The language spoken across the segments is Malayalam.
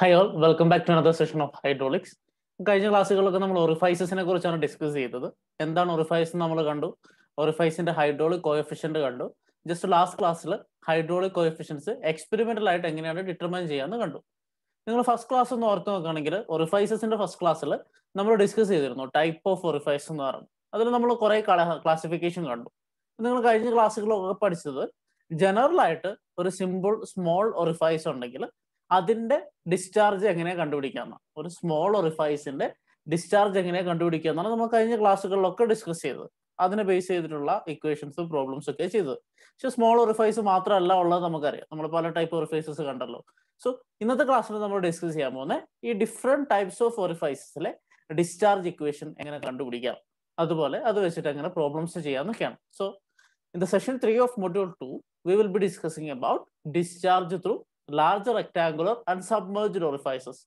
High all welcome back to another session of hydraulics കഴിഞ്ഞ ക്ലാസ്സുകളിലൊക്കെ നമ്മൾ ഒറിഫൈസസിനെ കുറിച്ചാണ് ഡിസ്കസ് ചെയ്തത് എന്താണ് ഒറിഫൈസ് നമ്മൾ കണ്ടു ഒറിഫൈസിന്റെ ഹൈഡ്രോളിക് കോയഫിഷ്യന്റ് കണ്ടു ജസ്റ്റ് ലാസ്റ്റ് ക്ലാസ്സിൽ ഹൈഡ്രോളിക് കോയഫിഷ്യൻസ് എക്സ്പെരിമെന്റൽ ആയിട്ട് എങ്ങനെയാണ് ഡിറ്റർമൈൻ ചെയ്യാന്ന് കണ്ടു നിങ്ങൾ ഫസ്റ്റ് ക്ലാസ് ഒന്ന് ഓർത്ത് നോക്കുകയാണെങ്കിൽ ഒറിഫൈസസിന്റെ ഫസ്റ്റ് ക്ലാസ്സിൽ നമ്മൾ ഡിസ്കസ് ചെയ്തിരുന്നു ടൈപ്പ് ഓഫ് ഒറിഫൈസ് എന്ന് പറഞ്ഞു അതിൽ നമ്മൾ കുറെ ക്ലാസിഫിക്കേഷൻ കണ്ടു നിങ്ങൾ കഴിഞ്ഞ ക്ലാസ്സുകളൊക്കെ പഠിച്ചത് ജനറൽ ആയിട്ട് ഒരു സിമ്പിൾ സ്മോൾ ഒറിഫൈസ് ഉണ്ടെങ്കിൽ അതിന്റെ ഡിസ്ചാർജ് എങ്ങനെ കണ്ടുപിടിക്കാം ഒരു സ്മോൾ ഒറിഫൈസിന്റെ ഡിസ്ചാർജ് എങ്ങനെ കണ്ടുപിടിക്കുക എന്നാണ് നമ്മൾ കഴിഞ്ഞ ക്ലാസ്സുകളിലൊക്കെ ഡിസ്കസ് ചെയ്തത് അതിനെ ബേസ് ചെയ്തിട്ടുള്ള ഇക്വേഷൻസും പ്രോബ്ലംസ് ഒക്കെ ചെയ്തത് പക്ഷെ സ്മോൾ ഒറിഫൈസ് മാത്രമല്ല ഉള്ളത് നമുക്കറിയാം നമ്മൾ പല ടൈപ്പ് ഒറിഫൈസസ് കണ്ടല്ലോ സോ ഇന്നത്തെ ക്ലാസ്സിൽ നമ്മൾ ഡിസ്കസ് ചെയ്യാൻ പോകുന്നത് ഈ ഡിഫറെന്റ് ടൈപ്സ് ഓഫ് ഒറിഫൈസസിലെ ഡിസ്ചാർജ് ഇക്വേഷൻ എങ്ങനെ കണ്ടുപിടിക്കാം അതുപോലെ അത് വെച്ചിട്ട് എങ്ങനെ പ്രോബ്ലംസ് ചെയ്യാമെന്നൊക്കെയാണ് so in the session three of module two we will be discussing about discharge through large rectangular and submerge orifices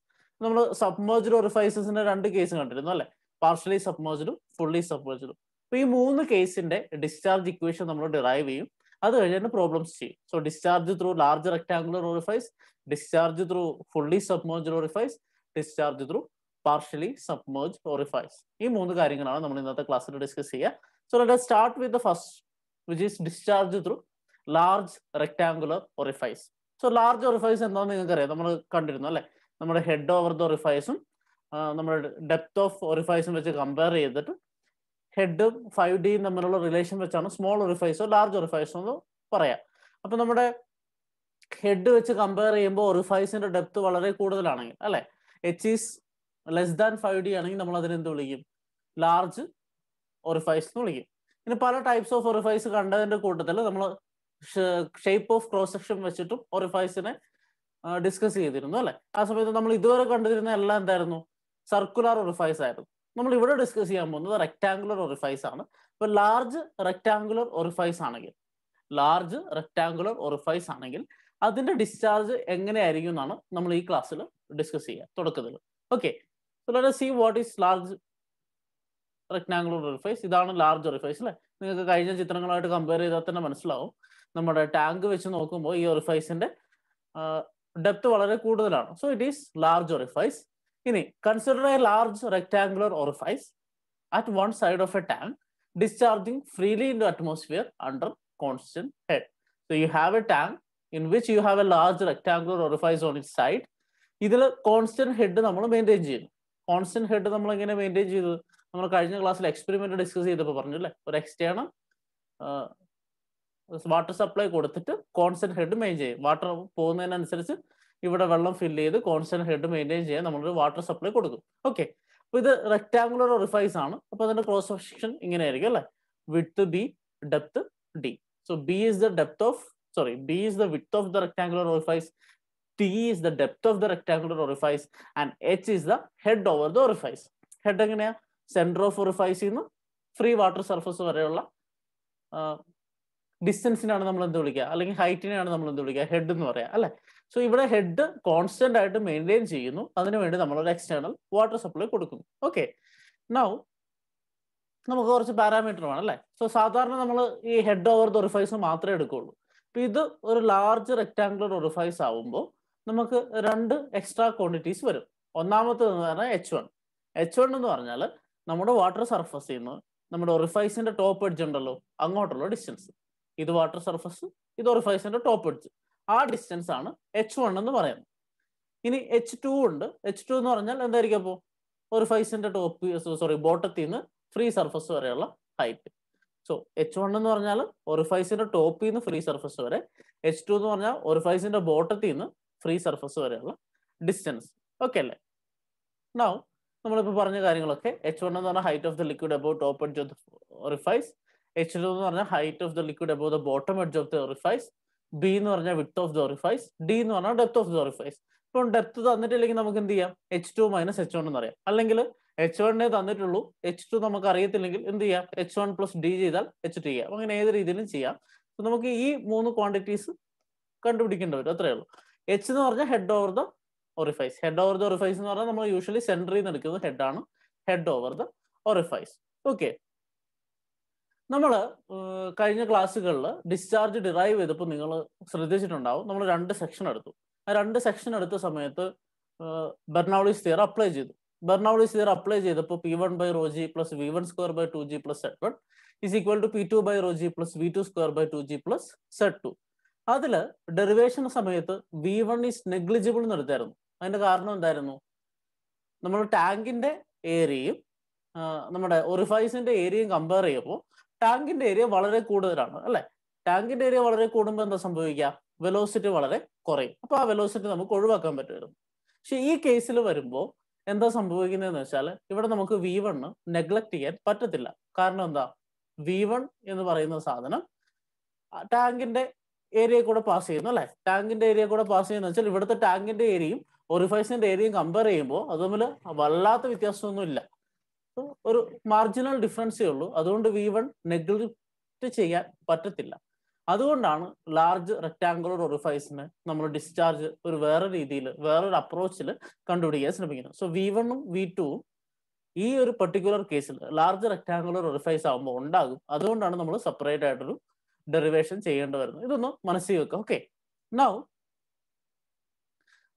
നമ്മൾ സബ്മേർജ് ഓറിഫൈസസിന്റെ രണ്ട് കേസ് കണ്ടിരുന്നു അല്ലെ പാർഷ്യലി സബ്മേർജും ഫുള്ളി സബ്മേർജും അപ്പൊ ഈ മൂന്ന് കേസിന്റെ ഡിസ്ചാർജ് ഇക്വേഷൻ നമ്മൾ ഡിറൈവ് ചെയ്യും അത് കഴിഞ്ഞിട്ട് പ്രോബ്ലംസ് ചെയ്യും so discharge through large rectangular orifice discharge through fully submerge orifice discharge through partially submerge orifice ഈ മൂന്ന് കാര്യങ്ങളാണ് നമ്മൾ ഇന്നത്തെ ക്ലാസ്സിൽ ഡിസ്കസ് ചെയ്യുക so let start with the first which is discharge through large rectangular orifice so large orifice എന്താണെന്ന് അറിയാം നമ്മൾ കണ്ടിരുന്നു അല്ലെ നമ്മുടെ ഹെഡ് ഓവർ ദ റിഫൈസും നമ്മുടെ ഡെപ്ത് ഓഫ് ഒറിഫൈസും വെച്ച് കമ്പയർ ചെയ്തിട്ട് ഹെഡും ഫൈവ് ഡിയും തമ്മിലുള്ള റിലേഷൻ വെച്ചാണ് സ്മോൾ ഒറിഫൈസോ ലാർജ് ഒറിഫൈസോ എന്ന് പറയാം അപ്പൊ നമ്മുടെ ഹെഡ് വെച്ച് കമ്പയർ ചെയ്യുമ്പോൾ ഒറിഫൈസിന്റെ ഡെപ്ത് വളരെ കൂടുതലാണെങ്കിൽ അല്ലെ H is less than five D ആണെങ്കിൽ നമ്മൾ അതിനെന്ത് വിളിക്കും ലാർജ് ഒറിഫൈസ് എന്ന് വിളിക്കും ഇനി പല ടൈപ്സ് ഓഫ് ഒറിഫൈസ് കണ്ടതിന്റെ കൂട്ടത്തിൽ നമ്മൾ ഷേപ്പ് ഓഫ് ക്രോസ് സെക്ഷൻ വെച്ചിട്ടും ഒറിഫൈസിനെ ഡിസ്കസ് ചെയ്തിരുന്നു അല്ലെ ആ സമയത്ത് നമ്മൾ ഇതുവരെ കണ്ടിരുന്ന എല്ലാം എന്തായിരുന്നു സർക്കുലർ ഒറിഫൈസ് ആയിരുന്നു നമ്മൾ ഇവിടെ ഡിസ്കസ് ചെയ്യാൻ പോകുന്നത് റെക്ടാംഗുലർ ഒറിഫൈസ് ആണ് ഇപ്പൊ ലാർജ് റെക്ടാംഗുലർ ഒറിഫൈസ് ആണെങ്കിൽ ലാർജ് റെക്ടാംഗുലർ ഒറിഫൈസ് ആണെങ്കിൽ അതിന്റെ ഡിസ്ചാർജ് എങ്ങനെയായിരിക്കും എന്നാണ് നമ്മൾ ഈ ക്ലാസ്സിൽ ഡിസ്കസ് ചെയ്യുക തുടക്കത്തിൽ okay see what is large rectangular orifice ഇതാണ് ലാർജ് ഒറിഫൈസ് അല്ലെ നിങ്ങൾക്ക് കഴിഞ്ഞ ചിത്രങ്ങളായിട്ട് കമ്പയർ ചെയ്താൽ തന്നെ മനസ്സിലാവും നമ്മുടെ ടാങ്ക് വെച്ച് നോക്കുമ്പോൾ ഈ ഒറിഫൈസിന്റെ ഡെപ്ത് വളരെ കൂടുതലാണ് so it is large orifice ഇനി consider a large rectangular orifice at one side of a tank discharging freely in atmosphere under constant head so you have a tank in which you have a large rectangular orifice on it side ഇതിൽ കോൺസ്റ്റന്റ് ഹെഡ് നമ്മൾ മെയിൻറ്റെയിൻ ചെയ്യുന്നു കോൺസ്റ്റന്റ് ഹെഡ് നമ്മൾ എങ്ങനെ മെയിൻറ്റെയിൻ ചെയ്തു നമ്മൾ കഴിഞ്ഞ ക്ലാസ്സിൽ എക്സ്പെരിമെന്റ് ഡിസ്കസ് ചെയ്തപ്പോൾ അല്ലേ ഒരു എക്സ്റ്റേണൽ വാട്ടർ സപ്ലൈ കൊടുത്തിട്ട് കോൺസ്റ്റന്റ് ഹെഡ് മെയിൻ ചെയ്യും വാട്ടർ പോകുന്നതിനനുസരിച്ച് ഇവിടെ വെള്ളം ഫില്ല് ചെയ്ത് കോൺസ്റ്റന്റ് ഹെഡ് മെയിൻറ്റെയിൻ ചെയ്യാൻ നമ്മളൊരു വാട്ടർ സപ്ലൈ കൊടുക്കും ഓക്കെ അപ്പൊ ഇത് റെക്ടാംഗുലർ റിഫൈസ് ആണ് അപ്പൊ അതിന്റെ ക്രോസ് സെക്ഷൻ ഇങ്ങനെ ആയിരിക്കും അല്ലെ width B depth D so B is the depth of sorry B is the width of the rectangular orifice T is the depth of the rectangular orifice and H is the head over the orifice head എങ്ങനെയാ സെന്റർ ഓഫ് ഓറിഫൈസിൽ ഫ്രീ വാട്ടർ സർഫസ് വരെയുള്ള ഡിസ്റ്റൻസിനാണ് നമ്മൾ എന്ത് വിളിക്കുക അല്ലെങ്കിൽ ഹൈറ്റിനെയാണ് നമ്മൾ എന്ത് വിളിക്കുക ഹെഡ് എന്ന് പറയാം അല്ലെ സോ ഇവിടെ ഹെഡ് കോൺസ്റ്റന്റ് ആയിട്ട് മെയിൻറ്റെയിൻ ചെയ്യുന്നു അതിനുവേണ്ടി നമ്മൾ ഒരു എക്സ്റ്റേണൽ വാട്ടർ സപ്ലൈ കൊടുക്കുന്നു ഓക്കെ നൗ നമുക്ക് കുറച്ച് പാരാമീറ്റർ വേണം അല്ലേ സോ സാധാരണ നമ്മൾ ഈ ഹെഡ് ഓവർ ദ ഒറിഫൈസ് മാത്രമേ എടുക്കുകയുള്ളൂ അപ്പൊ ഇത് ഒരു ലാർജ് റെക്ടാംഗുലർ ഒറിഫൈസ് ആവുമ്പോൾ നമുക്ക് രണ്ട് എക്സ്ട്രാ ക്വാണ്ടിറ്റീസ് വരും ഒന്നാമത്തത് എന്ന് പറഞ്ഞാൽ എച്ച് വൺ എച്ച് വൺ എന്ന് പറഞ്ഞാൽ നമ്മുടെ വാട്ടർ സർഫസ് നിന്ന് നമ്മുടെ ഒറിഫൈസിന്റെ ടോപ്പ് എഡ്ജ് ഉണ്ടല്ലോ അങ്ങോട്ടുള്ള ഡിസ്റ്റൻസ് ഇത് വാട്ടർ സർഫസ് ഇത് ഓറിഫൈസിന്റെ ടോപ്പ് എഡ്ജ് ആ ഡിസ്റ്റൻസ് ആണ് എച്ച് വൺ എന്ന് പറയുന്നത് ഇനി എച്ച് ടു ഉണ്ട് എച്ച് ടു എന്ന് പറഞ്ഞാൽ എന്തായിരിക്കും അപ്പോൾ ഓറിഫൈസിന്റെ ടോപ്പ് സോറി ബോട്ടത്തിൽ നിന്ന് ഫ്രീ സർഫസ് വരെയുള്ള ഹൈറ്റ് സോ എച്ച് വൺ എന്ന് പറഞ്ഞാൽ ഓറിഫൈസിന്റെ ടോപ്പിൽ നിന്ന് ഫ്രീ സർഫസ് വരെ എച്ച് ടു എന്ന് പറഞ്ഞാൽ ഓറിഫൈസിന്റെ ബോട്ടത്തിൽ നിന്ന് ഫ്രീ സർഫസ് വരെയുള്ള ഡിസ്റ്റൻസ് ഓക്കെ അല്ലേ നൗ നമ്മളിപ്പോൾ പറഞ്ഞ കാര്യങ്ങളൊക്കെ എച്ച് വൺ എന്ന് പറഞ്ഞ height of the liquid above top edge of orifice H two എന്ന് പറഞ്ഞാൽ height of the liquid above the bottom edge of the orifice B എന്ന് പറഞ്ഞാൽ width of the orifice D എന്ന് പറഞ്ഞാൽ ഡെപ്ത് ഓഫ് ദ ഓറിഫൈസ് ഇപ്പം ഡെപ്ത് തന്നിട്ടില്ലെങ്കിൽ നമുക്ക് എന്ത് ചെയ്യാം H two minus H one എന്ന് അറിയാം അല്ലെങ്കിൽ എച്ച് വണ്ണേ തന്നിട്ടുള്ളൂ എച്ച് ടു നമുക്ക് അറിയത്തില്ലെങ്കിൽ എന്ത് ചെയ്യാം എച്ച് വൺ പ്ലസ് ഡി ചെയ്താൽ എച്ച് ടു ചെയ്യാം അങ്ങനെ ഏത് രീതിയിലും ചെയ്യാം നമുക്ക് ഈ മൂന്ന് ക്വാണ്ടിറ്റീസ് കണ്ടുപിടിക്കേണ്ടി വരും അത്രയേ ഉള്ളൂ എച്ച് എന്ന് പറഞ്ഞാൽ head over the orifice head over the orifice എന്ന് പറഞ്ഞാൽ നമ്മൾ യൂഷ്വലി സെൻട്രിൽ നിന്ന് എടുക്കുന്നത് ഹെഡ് ആണ് head over the orifice okay നമ്മൾ കഴിഞ്ഞ ക്ലാസ്സുകളിൽ ഡിസ്ചാർജ് ഡിറൈവ് ചെയ്തപ്പോൾ നിങ്ങൾ ശ്രദ്ധിച്ചിട്ടുണ്ടാവും നമ്മൾ രണ്ട് സെക്ഷൻ എടുത്തു ആ രണ്ട് സെക്ഷൻ എടുത്ത സമയത്ത് ബെർണാവളീസ് തിയർ അപ്ലൈ ചെയ്തു ബെർണാവളീസ് തിയർ അപ്ലൈ ചെയ്തപ്പോൾ P one by rho G plus V one square by two G plus Z one is equal to P two by rho G plus V two square by two G plus Z two അതിൽ ഡെറിവേഷൻ സമയത്ത് വി വൺ ഈസ് നെഗ്ലിജിബിൾ എന്ന് എടുത്തായിരുന്നു അതിന്റെ കാരണം എന്തായിരുന്നു നമ്മൾ ടാങ്കിന്റെ ഏരിയയും നമ്മുടെ ഒറിഫൈസിന്റെ ഏരിയയും കമ്പയർ ചെയ്യുമ്പോൾ ടാങ്കിന്റെ ഏരിയ വളരെ കൂടുതലാണ് അല്ലെ ടാങ്കിന്റെ ഏരിയ വളരെ കൂടുമ്പോൾ എന്താ സംഭവിക്കുക വെലോസിറ്റി വളരെ കുറയും അപ്പൊ ആ വെലോസിറ്റി നമുക്ക് ഒഴിവാക്കാൻ പറ്റുമായിരുന്നു പക്ഷെ ഈ കേസിൽ വരുമ്പോൾ എന്താ സംഭവിക്കുന്നതെന്ന് വെച്ചാൽ ഇവിടെ നമുക്ക് വി വൺ നെഗ്ലക്ട് ചെയ്യാൻ പറ്റത്തില്ല കാരണം എന്താ വി വൺ എന്ന് പറയുന്ന സാധനം ടാങ്കിന്റെ ഏരിയ കൂടെ പാസ് ചെയ്യുന്നു അല്ലെ ടാങ്കിന്റെ ഏരിയ കൂടെ പാസ് ചെയ്യുന്ന വെച്ചാൽ ഇവിടുത്തെ ടാങ്കിന്റെ ഏരിയയും ഒറിഫൈസിന്റെ ഏരിയയും കമ്പയർ ചെയ്യുമ്പോൾ അത് തമ്മിൽ വല്ലാത്ത വ്യത്യാസമൊന്നും ഇല്ല ഒരു മാർജിനൽ ഡിഫറൻസേ ഉള്ളൂ അതുകൊണ്ട് വി വൺ നെഗ്ലക്റ്റ് ചെയ്യാൻ പറ്റത്തില്ല അതുകൊണ്ടാണ് ലാർജ് റെക്ടാങ്കുലർ ഒറിഫൈസിന് നമ്മൾ ഡിസ്ചാർജ് ഒരു വേറെ രീതിയിൽ വേറൊരു അപ്രോച്ചിൽ കണ്ടുപിടിക്കാൻ ശ്രമിക്കുന്നത് സോ വി വണ്ണും വി ടുവും ഈ ഒരു പെർട്ടിക്കുലർ കേസിൽ ലാർജ് റെക്ടാങ്കുലർ ഒറിഫൈസ് ആകുമ്പോൾ ഉണ്ടാകും അതുകൊണ്ടാണ് നമ്മൾ സെപ്പറേറ്റ് ആയിട്ടൊരു ഡെറിവേഷൻ ചെയ്യേണ്ടി വരുന്നത് ഇതൊന്ന് മനസ്സിൽ വെക്കാം ഓക്കെ നൗ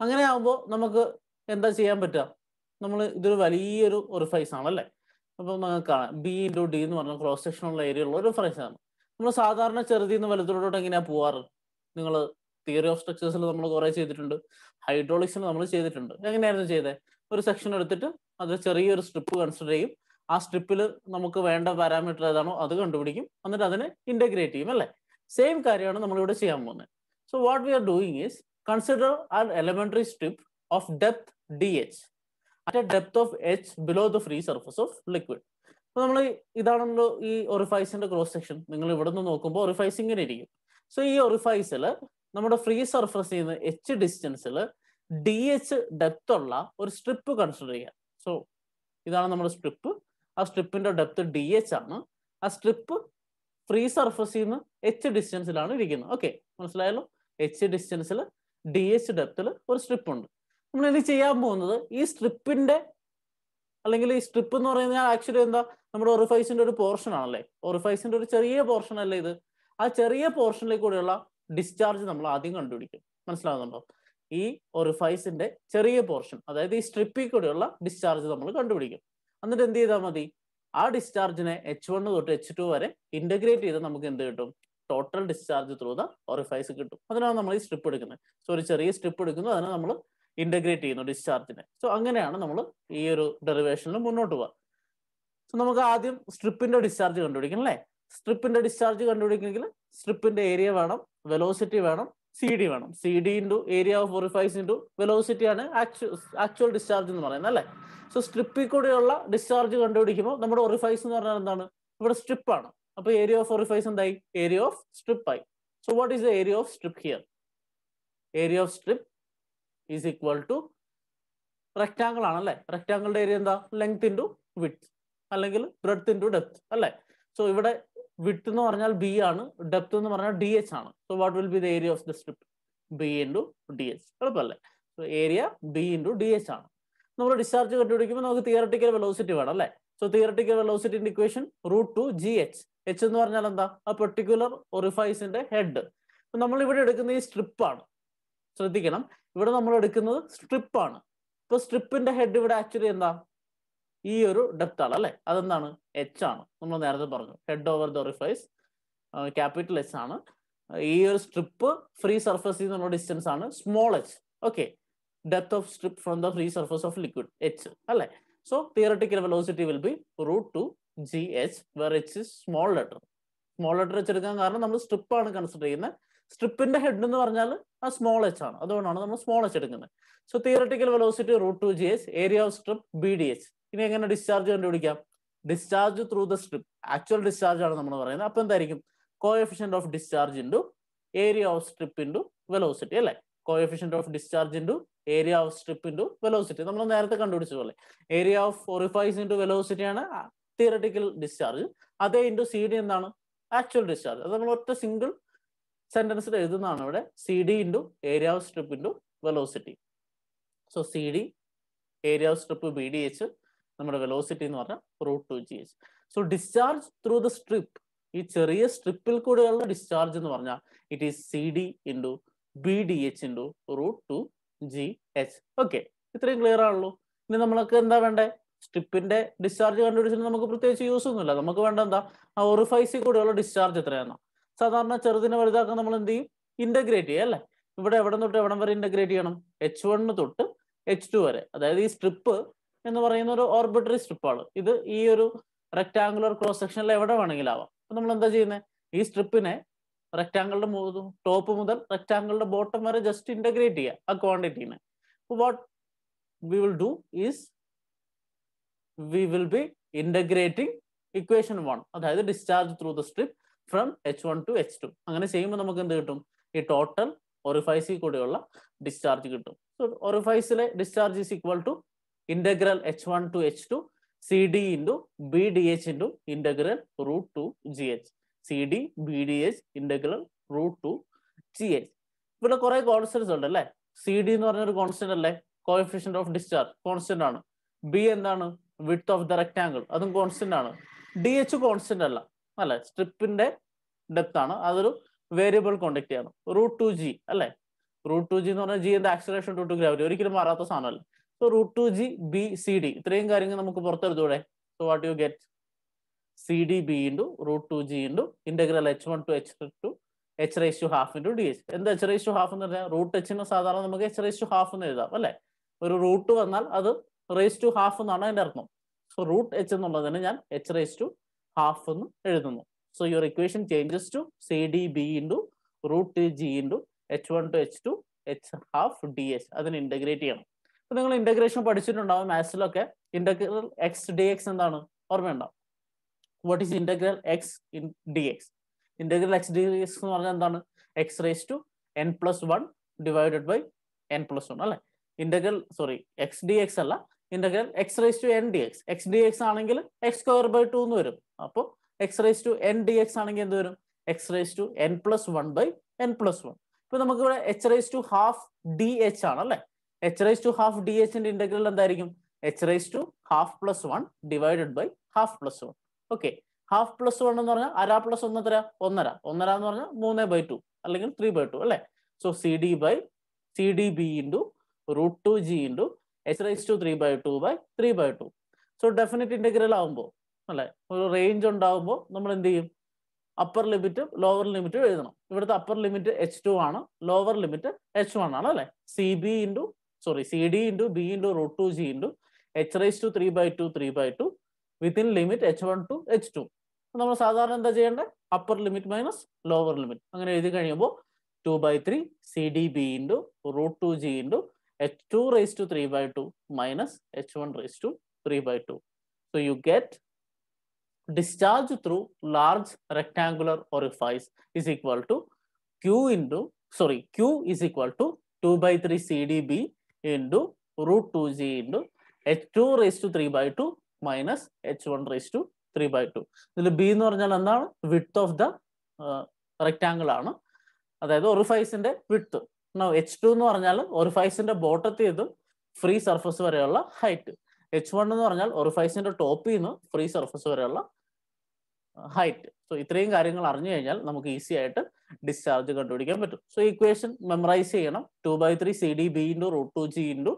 അങ്ങനെ ആകുമ്പോൾ നമുക്ക് എന്താ ചെയ്യാൻ പറ്റുക നമ്മൾ ഇതൊരു വലിയൊരു ഒരു ഫൈസ് ആണല്ലേ അപ്പൊ കാണാം ബി ഇൻറ്റു ഡി എന്ന് പറഞ്ഞ ക്രോസ് സെക്ഷൻ ഉള്ള ഏരിയ ഉള്ള ഒരു ഫ്രൈസ് ആണ് നമ്മൾ സാധാരണ ചെറുതിൽ നിന്ന് വലുതിലോട്ട് എങ്ങനെയാ പോവാറ് നിങ്ങൾ തിയറി ഓഫ് സ്ട്രക്ചേഴ്സിൽ നമ്മൾ കുറെ ചെയ്തിട്ടുണ്ട് ഹൈഡ്രോളിക്സിൽ നമ്മൾ ചെയ്തിട്ടുണ്ട് എങ്ങനെയായിരുന്നു ചെയ്തേ ഒരു സെക്ഷൻ എടുത്തിട്ട് അത് ചെറിയൊരു സ്ട്രിപ്പ് കൺസിഡർ ചെയ്യും ആ സ്ട്രിപ്പിൽ നമുക്ക് വേണ്ട പാരാമീറ്റർ ഏതാണോ അത് കണ്ടുപിടിക്കും എന്നിട്ട് അതിനെ ഇൻറ്റഗ്രേറ്റ് ചെയ്യും അല്ലേ സെയിം കാര്യമാണ് നമ്മളിവിടെ ചെയ്യാൻ പോകുന്നത് so what we are doing is consider an elementary strip of depth D H at a depth of H below the free surface of liquid അപ്പൊ നമ്മൾ ഇതാണല്ലോ ഈ ഒറിഫൈസിന്റെ ക്രോസ് സെക്ഷൻ നിങ്ങൾ ഇവിടെ നിന്ന് നോക്കുമ്പോൾ ഒറിഫൈസ് ഇങ്ങനെ ഇരിക്കും സോ ഈ ഒറിഫൈസിൽ നമ്മുടെ ഫ്രീ സർഫസ് ചെയ്യുന്ന എച്ച് ഡിസ്റ്റൻസിൽ ഡി എച്ച് ഡെപ്ത് ഉള്ള ഒരു സ്ട്രിപ്പ് കൺസിഡർ ചെയ്യാം സോ ഇതാണ് നമ്മുടെ സ്ട്രിപ്പ് ആ സ്ട്രിപ്പിന്റെ ഡെപ്ത് ഡി എച്ച് ആണ് ആ സ്ട്രിപ്പ് ഫ്രീ സർഫസ് ചെയ്യുന്ന എച്ച് ഡിസ്റ്റൻസിലാണ് ഇരിക്കുന്നത് ഓക്കെ മനസ്സിലായല്ലോ എച്ച് ഡിസ്റ്റൻസിൽ ഡി എച്ച് ഡെപ്തിൽ ഒരു സ്ട്രിപ്പ് ഉണ്ട് നമ്മളിനി ചെയ്യാൻ പോകുന്നത് ഈ സ്ട്രിപ്പിന്റെ അല്ലെങ്കിൽ ഈ സ്ട്രിപ്പ് എന്ന് പറയുന്ന ആക്ച്വലി എന്താ നമ്മുടെ ഒറിഫൈസിന്റെ ഒരു പോർഷൻ ആണല്ലേ ഒറിഫൈസിന്റെ ഒരു ചെറിയ പോർഷൻ അല്ലേ ഇത് ആ ചെറിയ പോർഷനിൽ കൂടെയുള്ള ഡിസ്ചാർജ് നമ്മൾ ആദ്യം കണ്ടുപിടിക്കും മനസ്സിലാകുന്നുണ്ടോ ഈ ഒറിഫൈസിന്റെ ചെറിയ പോർഷൻ അതായത് ഈ സ്ട്രിപ്പിൽ കൂടെയുള്ള ഡിസ്ചാർജ് നമ്മൾ കണ്ടുപിടിക്കും എന്നിട്ട് എന്ത് ചെയ്താൽ മതി ആ ഡിസ്ചാർജിനെ എച്ച് വൺ തൊട്ട് എച്ച് ടു വരെ ഇന്റഗ്രേറ്റ് ചെയ്ത് നമുക്ക് എന്ത് കിട്ടും total discharge through the orifice കിട്ടും അതിനാണ് നമ്മൾ ഈ സ്ട്രിപ്പ് എടുക്കുന്നത് സോ ഒരു ചെറിയ സ്ട്രിപ്പ് എടുക്കുന്നു അതിനെ നമ്മൾ ഇന്റഗ്രേറ്റ് ചെയ്യുന്നു ഡിസ്ചാർജിനെ സോ അങ്ങനെയാണ് നമ്മൾ ഈ ഒരു ഡെറിവേഷനിൽ മുന്നോട്ട് പോവുക സോ നമുക്ക് ആദ്യം സ്ട്രിപ്പിന്റെ ഡിസ്ചാർജ് കണ്ടുപിടിക്കണം അല്ലേ സ്ട്രിപ്പിന്റെ ഡിസ്ചാർജ് കണ്ടുപിടിക്കണമെങ്കിൽ സ്ട്രിപ്പിന്റെ ഏരിയ വേണം വെലോസിറ്റി വേണം സി ഡി വേണം C D into area of orifice into velocity ആണ് ആക്ച്വൽ ഡിസ്ചാർജ് എന്ന് പറയുന്നത് അല്ലേ സോ സ്ട്രിപ്പിൽ കൂടെയുള്ള ഡിസ്ചാർജ് കണ്ടുപിടിക്കുമ്പോൾ നമ്മുടെ ഒറിഫൈസ് എന്ന് പറഞ്ഞാൽ എന്താണ് ഇവിടെ സ്ട്രിപ്പ് ആണ് അപ്പൊ ഏരിയ ഓഫ് ഒറിഫൈസ് എന്തായി ഏരിയ ഓഫ് സ്ട്രിപ്പ് ആയി so what is the area of strip here area of strip is equal to rectangle ആണല്ലേ റെക്റ്റാങ്കിളുടെ ഏരിയ എന്താ ലെങ്ത് ഇൻറ്റു വിത്ത് അല്ലെങ്കിൽ ബ്രെഡ്ത്ത് ഇൻറ്റു ഡെപ്ത് അല്ലേ സോ ഇവിടെ വിട്ട് എന്ന് പറഞ്ഞാൽ ബി ആണ് ഡെപ്ത് എന്ന് പറഞ്ഞാൽ ഡി എച്ച് ആണ് so what will be the area of the strip B into D H എളുപ്പമല്ലേ so area B into D H ആണ് നമ്മൾ ഡിസ്ചാർജ് കണ്ടുപിടിക്കുമ്പോൾ നമുക്ക് തിയറട്ടിക്കൽ വെലോസിറ്റി വേണം അല്ലേ സോ തിയറട്ടിക്കൽ വെലോസിറ്റിന്റെ equation root two G H H എന്ന് പറഞ്ഞാൽ എന്താ ആ പെർട്ടിക്കുലർ ഒറിഫൈസിന്റെ ഹെഡ് നമ്മൾ ഇവിടെ എടുക്കുന്ന ഈ സ്ട്രിപ്പാണ് ശ്രദ്ധിക്കണം ഇവിടെ നമ്മൾ എടുക്കുന്നത് സ്ട്രിപ്പാണ് ഇപ്പൊ സ്ട്രിപ്പിന്റെ ഹെഡ് ഇവിടെ ആക്ച്വലി എന്താ ഈ ഒരു ഡെപ്ത് ആണ് അല്ലെ അതെന്താണ് എച്ച് ആണ് നമ്മൾ നേരത്തെ പറഞ്ഞു head over the orifice capital H ആണ് ഈ ഒരു സ്ട്രിപ്പ് ഫ്രീ സർഫസ് നിന്നുള്ള ഡിസ്റ്റൻസ് ആണ് small H okay depth of strip from the free surface of liquid H അല്ലെ so theoretical velocity will be root two G H where H small letter small letter വെച്ചെടുക്കാൻ കാരണം നമ്മൾ സ്ട്രിപ്പാണ് കൺസിഡർ ചെയ്യുന്നത് സ്ട്രിപ്പിന്റെ ഹെഡ് എന്ന് പറഞ്ഞാൽ ആ സ്മോൾ എച്ച് ആണ് അതുകൊണ്ടാണ് നമ്മൾ സ്മോൾ എച്ച് എടുക്കുന്നത് so theoretical velocity root two G H area of strip B D H ഇനി എങ്ങനെ ഡിസ്ചാർജ് കണ്ടുപിടിക്കാം discharge through the strip actual discharge ആണ് നമ്മൾ പറയുന്നത് അപ്പൊ എന്തായിരിക്കും coefficient of discharge into area of strip into velocity അല്ലെ coefficient of discharge into area of strip into velocity നമ്മൾ നേരത്തെ കണ്ടുപിടിച്ച പോലെ area of orifice into velocity ആണ് തിയറട്ടിക്കൽ ഡിസ്ചാർജ് അതേ ഇൻഡു സി ഡി എന്താണ് ആക്ച്വൽ ഡിസ്ചാർജ് അത് നമ്മൾ ഒറ്റ സിംഗിൾ സെന്റൻസിൽ എഴുതുന്നതാണ് ഇവിടെ C D into area of strip into velocity so C D area of strip B D H നമ്മുടെ വെലോസിറ്റി എന്ന് പറഞ്ഞാൽ root two G H so discharge through the strip ഈ ചെറിയ സ്ട്രിപ്പിൽ കൂടെയുള്ള ഡിസ്ചാർജ് എന്ന് പറഞ്ഞാൽ it is C D into B D H into root two G H okay ഇത്രയും ക്ലിയർ ആണല്ലോ ഇനി നമ്മൾക്ക് എന്താ വേണ്ടേ സ്ട്രിപ്പിന്റെ ഡിസ്ചാർജ് കണ്ടുപിടിച്ചിട്ട് നമുക്ക് പ്രത്യേകിച്ച് യൂസ് ഒന്നുമില്ല നമുക്ക് വേണ്ട എന്താ ആ ഒറിഫൈസിൽ കൂടെയുള്ള ഡിസ്ചാർജ് എത്രയാണോ സാധാരണ ചെറുതിനെ വലുതാക്കാൻ നമ്മൾ എന്ത് ചെയ്യും ഇന്റഗ്രേറ്റ് ചെയ്യുക അല്ലേ ഇവിടെ എവിടെ തൊട്ട് എവിടം വരെ ഇന്റഗ്രേറ്റ് ചെയ്യണം എച്ച് വണ്ണ് തൊട്ട് എച്ച് ടു വരെ അതായത് ഈ സ്ട്രിപ്പ് എന്ന് പറയുന്ന ഒരു ഓർബിറ്ററി സ്ട്രിപ്പാണ് ഇത് ഈ ഒരു റെക്ടാങ്കുലർ ക്രോസ് സെക്ഷനിൽ എവിടെ വേണമെങ്കിലും ആവാം അപ്പൊ നമ്മൾ എന്താ ചെയ്യുന്നത് ഈ സ്ട്രിപ്പിനെ റെക്ടാങ്കിളുടെ ടോപ്പ് മുതൽ റെക്ടാങ്കിളുടെ ബോട്ടം വരെ ജസ്റ്റ് ഇന്റഗ്രേറ്റ് ചെയ്യുക ആ ക്വാണ്ടിറ്റീനെ what we will do is we will be integrating equation one അതായത് discharge through the strip from h one to h two അങ്ങനെ ചെയ്യുമ്പോൾ നമുക്ക് എന്ത് കിട്ടും ഈ ടോട്ടൽ ഒറിഫൈസിൽ കൂടെയുള്ള ഡിസ്ചാർജ് കിട്ടും ഒറിഫൈസിലെ discharge is equal to integral h one to h two C D into B D H into integral root two G h C D b D h integral root two G H ഇവിടെ കുറെ കോൺസ്റ്റൻസ് ഉണ്ട് അല്ലേ സി ഡി എന്ന് പറഞ്ഞൊരു കോൺസ്റ്റന്റ് അല്ലേ കോഫിഷ്യന്റ് ഓഫ് ഡിസ്ചാർജ് കോൺസ്റ്റന്റ് ആണ് ബി എന്താണ് വിത്ത് ഓഫ് ദ റെക്ടാങ്കിൾ അതും കോൺസ്റ്റന്റ് ആണ് ഡി എച്ച് കോൺസ്റ്റന്റ് അല്ല അല്ലെ സ്ട്രിപ്പിന്റെ ഡെപ്ത് ആണ് അതൊരു വേരിയബിൾ കോണ്ടാക്ട് ആണ് റൂട്ട് ടു ജി അല്ലെ റൂട്ട് ടു ജി എന്ന് പറഞ്ഞാൽ ജിന്റെ ആക്സലേഷൻ ടു ടു ഗ്രാവിറ്റി ഒരിക്കലും മാറാത്ത സാധനമല്ല so root two g b C d ഇത്രയും കാര്യങ്ങൾ നമുക്ക് പുറത്തെടുത്തൂടെ so what you get C D b into root two G into integral h one to h two h raise to half into d h എന്ത് എച്ച് റേസ് ടു ഹാഫ് എന്ന് പറഞ്ഞാൽ റൂട്ട് എച്ചിന് സാധാരണ നമുക്ക് എച്ച് റേസ് ടു ഹാഫ് എന്ന് എഴുതാം അല്ലെ ഒരു റൂട്ട് വന്നാൽ അത് റേസ് ടു ഹാഫ് എന്നാണ് അതിന്റെ അർത്ഥം സോ റൂട്ട് എച്ച് എന്നുള്ളതിന് ഞാൻ എച്ച് റേസ് ടു ഹാഫ് എന്ന് എഴുതുന്നു so your equation changes to C D b into root g into h one to h two h half d h അതിന് ഇൻ്റഗ്രേറ്റ് ചെയ്യണം അപ്പൊ നിങ്ങൾ ഇൻ്റഗ്രേഷൻ പഠിച്ചിട്ടുണ്ടാവും മാത്സിലൊക്കെ ഇൻ്റഗ്രൽ എക്സ് ഡി എക്സ് എന്താണ് ഓർമ്മയുണ്ടാവും what is integral x in d x integral x d x എന്ന് പറഞ്ഞാൽ എന്താണ് x raise to n plus one divided by n plus one അല്ലെ integral sorry x d X അല്ല integral x raise to n d x x d x ആണെങ്കിൽ എക്സ് സ്ക്വയർ ബൈ ടു എന്ന് വരും അപ്പോൾ x raise to n d x ആണെങ്കിൽ എന്ത് വരും x raise to n plus one by n plus one ഇപ്പൊ നമുക്ക് ഇവിടെ h raise to half d H ആണ് അല്ലെ h raise to half d എച്ചിന്റെ ഇന്റഗ്രൽ എന്തായിരിക്കും h raise to half plus one divided by half plus one okay half plus one എന്ന് പറഞ്ഞാൽ അര പ്ലസ് ഒന്ന് എത്ര ഒന്നര ഒന്നര എന്ന് പറഞ്ഞാൽ മൂന്ന് ബൈ ടു അല്ലെങ്കിൽ ത്രീ ബൈ ടു അല്ലെ so C d by C D B into root two G into H raise to three by two by three by two so definite integral ആവുമ്പോൾ അല്ലെ ഒരു റേഞ്ച് ഉണ്ടാവുമ്പോൾ നമ്മൾ എന്ത് ചെയ്യും അപ്പർ ലിമിറ്റും ലോവർ ലിമിറ്റും എഴുതണം ഇവിടുത്തെ അപ്പർ ലിമിറ്റ് എച്ച് ടു ആണ് ലോവർ ലിമിറ്റ് എച്ച് വൺ ആണ് അല്ലെ C b into sorry C D into B into root two G into H raise to three by two three by two within limit h one to h two നമ്മൾ സാധാരണ എന്താ ചെയ്യേണ്ടത് upper limit minus lower limit അങ്ങനെ എഴുതി കഴിയുമ്പോൾ two by three C D B into root two G into h 2 raised to 3 by 2 minus h1 raised to 3 by 2. So you get discharge through large rectangular orifice is equal to q into, sorry, q is equal to 2 by 3 cdb into root 2g into h2 raised to 3 by 2 minus h1 raised to 3 by 2. ഇതിൽ b എന്ന് പറഞ്ഞാൽ എന്താണ് വിത്ത് ഓഫ് ദ റെക്ടാങ്കിൾ ആണ് അതായത് ഒറിഫൈസിന്റെ വിത്ത് എച്ച് ടു എന്ന് പറഞ്ഞാൽ ഒറിഫൈസിന്റെ ബോട്ടത്തിൽ നിന്നും ഫ്രീ സർഫസ് വരെയുള്ള ഹൈറ്റ് എച്ച് വൺ എന്ന് പറഞ്ഞാൽ ഒറിഫൈസിന്റെ ടോപ്പിൽ നിന്നും ഫ്രീ സർഫസ് വരെയുള്ള ഹൈറ്റ് സോ ഇത്രയും കാര്യങ്ങൾ അറിഞ്ഞു കഴിഞ്ഞാൽ നമുക്ക് ഈസി ആയിട്ട് ഡിസ്ചാർജ് കണ്ടുപിടിക്കാൻ പറ്റും സോ ഇക്വേഷൻ മെമ്മറൈസ് ചെയ്യണം two by three C D B into root two G into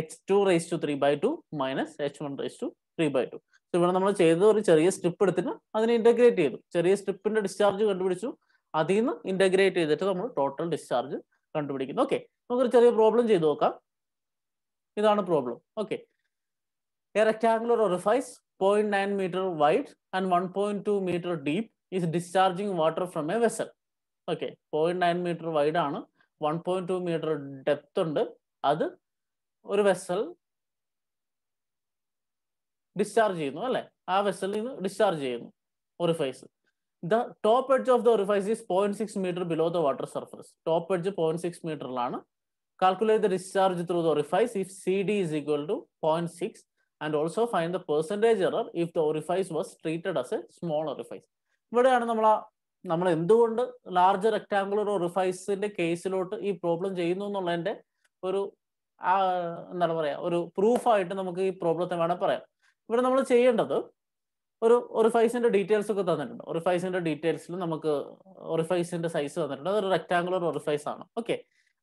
H two raise to three by two minus H one raise to three by two so ഇവിടെ നമ്മൾ ചെയ്തത് ഒരു ചെറിയ സ്ട്രിപ്പ് എടുത്തിട്ട് അതിനെ ഇന്റഗ്രേറ്റ് ചെയ്തു ചെറിയ സ്ട്രിപ്പിന്റെ ഡിസ്ചാർജ് കണ്ടുപിടിച്ചു അതിൽ നിന്ന് ഇന്റഗ്രേറ്റ് ചെയ്തിട്ട് നമ്മൾ ടോട്ടൽ ഡിസ്ചാർജ് കണ്ടുപിടിക്കുന്നു ഓക്കെ നമുക്കൊരു ചെറിയ പ്രോബ്ലം ചെയ്തു നോക്കാം ഇതാണ് problem okay a rectangular orifice point nine metre wide and one point two metre deep is discharging water from a vessel okay point nine metre wide ആണ് one point two metre depth ഉണ്ട് അത് ഒരു വെസൽ ഡിസ്ചാർജ് ചെയ്യുന്നു അല്ലെ ആ വെസലിൽ നിന്ന് ഡിസ്ചാർജ് ചെയ്യുന്നു orifice the top edge of the orifice is point six metre below the water surface top edge point six മീറ്ററിലാണ് calculate the discharge through the orifice if C d is equal to point six and also find the percentage error if the orifice was treated as a small orifice ഇവിടെയാണ് നമ്മൾ ആ നമ്മൾ എന്തുകൊണ്ട് ലാർജ് റെക്ടാങ്കുലർ ഒറിഫൈസിന്റെ കേസിലോട്ട് ഈ പ്രോബ്ലം ചെയ്യുന്നു എന്നുള്ളതിന്റെ ഒരു എന്താണ് പറയാ ഒരു പ്രൂഫായിട്ട് നമുക്ക് ഈ പ്രോബ്ലത്തെ വേണം പറയാം ഇവിടെ നമ്മൾ ചെയ്യേണ്ടത് ഒരു ഒറിഫൈസിന്റെ ഡീറ്റെയിൽസ് ഒക്കെ തന്നിട്ടുണ്ട് ഒറിഫൈസിന്റെ ഡീറ്റെയിൽസിൽ നമുക്ക് ഒറിഫൈസിന്റെ സൈസ് തന്നിട്ടുണ്ട് അതൊരു റെക്ടാങ്കുലർ ഒറിഫൈസ് ആണ് ഓക്കെ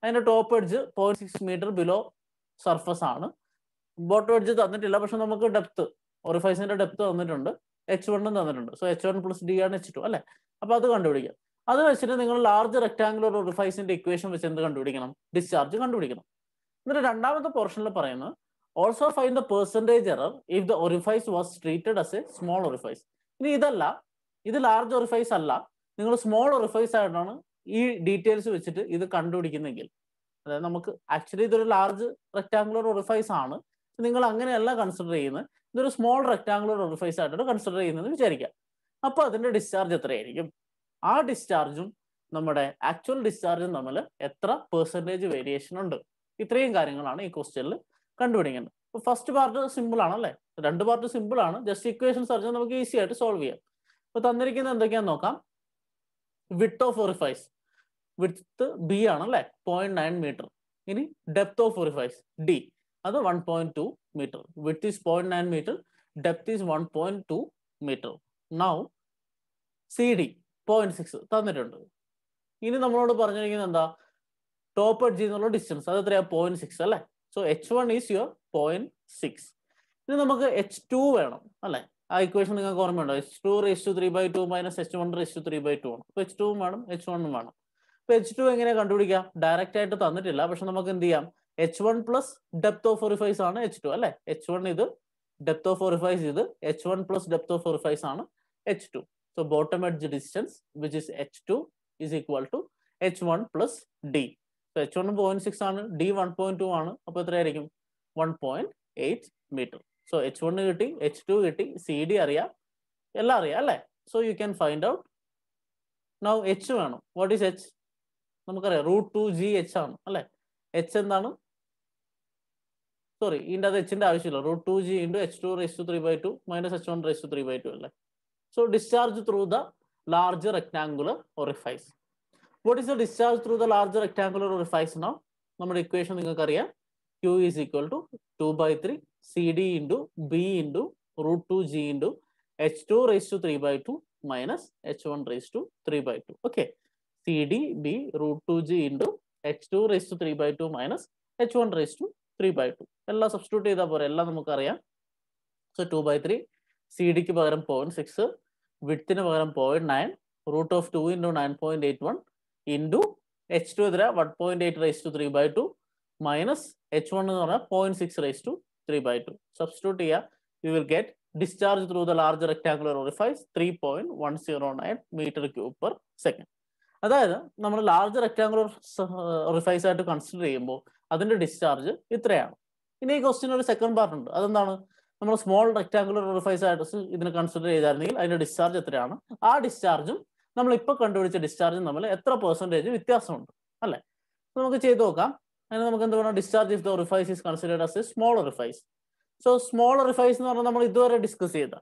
അതിന്റെ top edge point six metre below surface ആണ് ബോട്ടം എഡ്ജ് തന്നിട്ടില്ല പക്ഷെ നമുക്ക് ഡെപ്ത് ഒറിഫൈസിന്റെ ഡെപ്ത് തന്നിട്ടുണ്ട് എച്ച് വണ്ണും തന്നിട്ടുണ്ട് so H one plus d ആണ് എച്ച് ടു അല്ലെ അപ്പൊ അത് കണ്ടുപിടിക്കാം അത് വെച്ചിട്ട് നിങ്ങൾ ലാർജ് റെക്ടാങ്കുലർ ഒറിഫൈസിന്റെ ഇക്വേഷൻ വെച്ച് എന്ത് കണ്ടുപിടിക്കണം ഡിസ്ചാർജ് കണ്ടുപിടിക്കണം എന്നിട്ട് രണ്ടാമത്തെ പോർഷനിൽ പറയുന്നത് also find the percentage error if the orifice was treated as a small orifice ഇനി ഇതല്ല ഇത് ലാർജ് ഒറിഫൈസ് അല്ല നിങ്ങൾ സ്മോൾ ഒറിഫൈസ് ആയിട്ടാണ് ഈ ഡീറ്റെയിൽസ് വെച്ചിട്ട് ഇത് കണ്ടുപിടിക്കുന്നെങ്കിൽ അതായത് നമുക്ക് ആക്ച്വലി ഇതൊരു ലാർജ് റെക്ടാങ്കുലർ ഒറിഫൈസ് ആണ് നിങ്ങൾ അങ്ങനെയല്ല കൺസിഡർ ചെയ്യുന്നത് ഇതൊരു സ്മോൾ റെക്ടാങ്കുലർ ഒറിഫൈസ് ആയിട്ടാണ് കൺസിഡർ ചെയ്യുന്നതെന്ന് വിചാരിക്കാം അപ്പോൾ അതിൻ്റെ ഡിസ്ചാർജ് എത്രയായിരിക്കും ആ ഡിസ്ചാർജും നമ്മുടെ ആക്ച്വൽ ഡിസ്ചാർജും തമ്മിൽ എത്ര പെർസെൻറ്റേജ് വേരിയേഷൻ ഉണ്ട് ഇത്രയും കാര്യങ്ങളാണ് ഈ ക്വസ്റ്റ്യനിൽ കണ്ടുപിടിക്കുന്നത് അപ്പൊ ഫസ്റ്റ് പാർട്ട് സിമ്പിൾ ആണ് അല്ലെ രണ്ട് പാർട്ട് സിമ്പിൾ ആണ് ജസ്റ്റ് ഇക്വേഷൻ സർച്ച് നമുക്ക് ഈസി ആയിട്ട് സോൾവ് ചെയ്യാം അപ്പൊ തന്നിരിക്കുന്നത് എന്തൊക്കെയാന്ന് നോക്കാം വിട്ട് ഓഫ് ഒറിഫൈസ് വിത്ത് ബി ആണ് അല്ലെ പോയിന്റ് നയൻ മീറ്റർ ഇനി ഡെപ്ത് ഓഫ് ഒറിഫൈസ് ഡി അത് one point two metre width is point nine metre depth is one point two metre now C D point six തന്നിട്ടുണ്ട് ഇനി നമ്മളോട് പറഞ്ഞിരിക്കുന്നത് എന്താ ടോപ്പ് അഡ്ജി എന്നുള്ള ഡിസ്റ്റൻസ് അത് എത്രയാ പോയിന്റ് സിക്സ് അല്ലേ so H one is your point six ഇനി നമുക്ക് എച്ച് ടു വേണം അല്ലെ ആ ഇക്വേഷൻ നിങ്ങൾക്ക് ഓർമ്മയുണ്ടോ h two raise to three by two minus H one raise to three by two ആണ് അപ്പൊ എച്ച് ടുവും വേണം എച്ച് വണ്ണും വേണം അപ്പൊ എച്ച് ടു എങ്ങനെ കണ്ടുപിടിക്കാം ഡയറക്റ്റ് ആയിട്ട് തന്നിട്ടില്ല പക്ഷെ നമുക്ക് എന്ത് ചെയ്യാം H one plus depth of orifice ആണ് എച്ച് ടു അല്ലെ എച്ച് വൺ ഇത് ഡെപ്ത് ഓഫ് ഓറിഫൈസ് ഇത് H one plus depth of orifice ആണ് h two so bottom edge distance which is h two is equal to H one plus d h one point six ആണ് ഡി വൺ പോയിന്റ് ടു ആണ് അപ്പൊ എത്രയായിരിക്കും one point eight metre so h one കിട്ടി എച്ച് ടു കിട്ടി സി ഡി അറിയാം എല്ലാം അറിയാം അല്ലേ so you can find out now h വേണം വാട്ട് ഈസ് എച്ച് നമുക്കറിയാം റൂട്ട് ടു ജി എച്ച് ആണ് അല്ലെ എച്ച് എന്താണ് സോറി ഇതിൻ്റെ അത് എച്ചിൻ്റെ ആവശ്യമില്ല root two G into H two raise to three by two minus H one raise to three by two അല്ലേ so discharge through the large rectangular orifice what is the discharge through the large rectangular orifice no നമ്മുടെ ഇക്വേഷൻ നിങ്ങൾക്ക് അറിയാം Q is equal to two by three C D into B into root two G into H two raise to three by two minus H one raise to three by two okay C D B root two G into H two raise to three by two minus H one raise to three by two എല്ലാം സബ്സ്റ്റിറ്റ്യൂട്ട് ചെയ്താൽ പോരെ എല്ലാം നമുക്കറിയാം so two by three C ഡിക്ക് പകരം പോയിന്റ് സിക്സ് വിത്തിന് പകരം point nine root of two into nine point eight one into H two എതിരെ one point eight raise to three by two minus H one എന്ന് പറഞ്ഞാൽ point six raise to three by two substitute ചെയ്യുക you will get discharge through the large rectangular orifice three point one zero nine metre cube per second അതായത് നമ്മൾ ലാർജ് റെക്ടാങ്കുലർ റിഫൈസ് ആയിട്ട് കൺസിഡർ ചെയ്യുമ്പോൾ അതിന്റെ ഡിസ്ചാർജ് ഇത്രയാണ് ഇനി ഈ ക്വസ്റ്റിന് ഒരു സെക്കൻഡ് പാർട്ട് ഉണ്ട് അതെന്താണ് നമ്മൾ സ്മോൾ റെക്ടാങ്കുലർ റിഫൈസ് ആയിട്ട് ഇതിനെ കൺസിഡർ ചെയ്തായിരുന്നെങ്കിൽ അതിന്റെ ഡിസ്ചാർജ് എത്രയാണ് ആ ഡിസ്ചാർജും നമ്മൾ ഇപ്പോൾ കണ്ടുപിടിച്ച ഡിസ്ചാർജ് തമ്മിൽ എത്ര പെർസെൻറ്റേജ് വ്യത്യാസമുണ്ട് അല്ലേ നമുക്ക് ചെയ്ത് നോക്കാം അതിന് നമുക്ക് എന്ത് വേണം discharge if the orifice is considered as a small orifice so small orifice എന്ന് പറഞ്ഞാൽ നമ്മൾ ഇതുവരെ ഡിസ്കസ് ചെയ്ത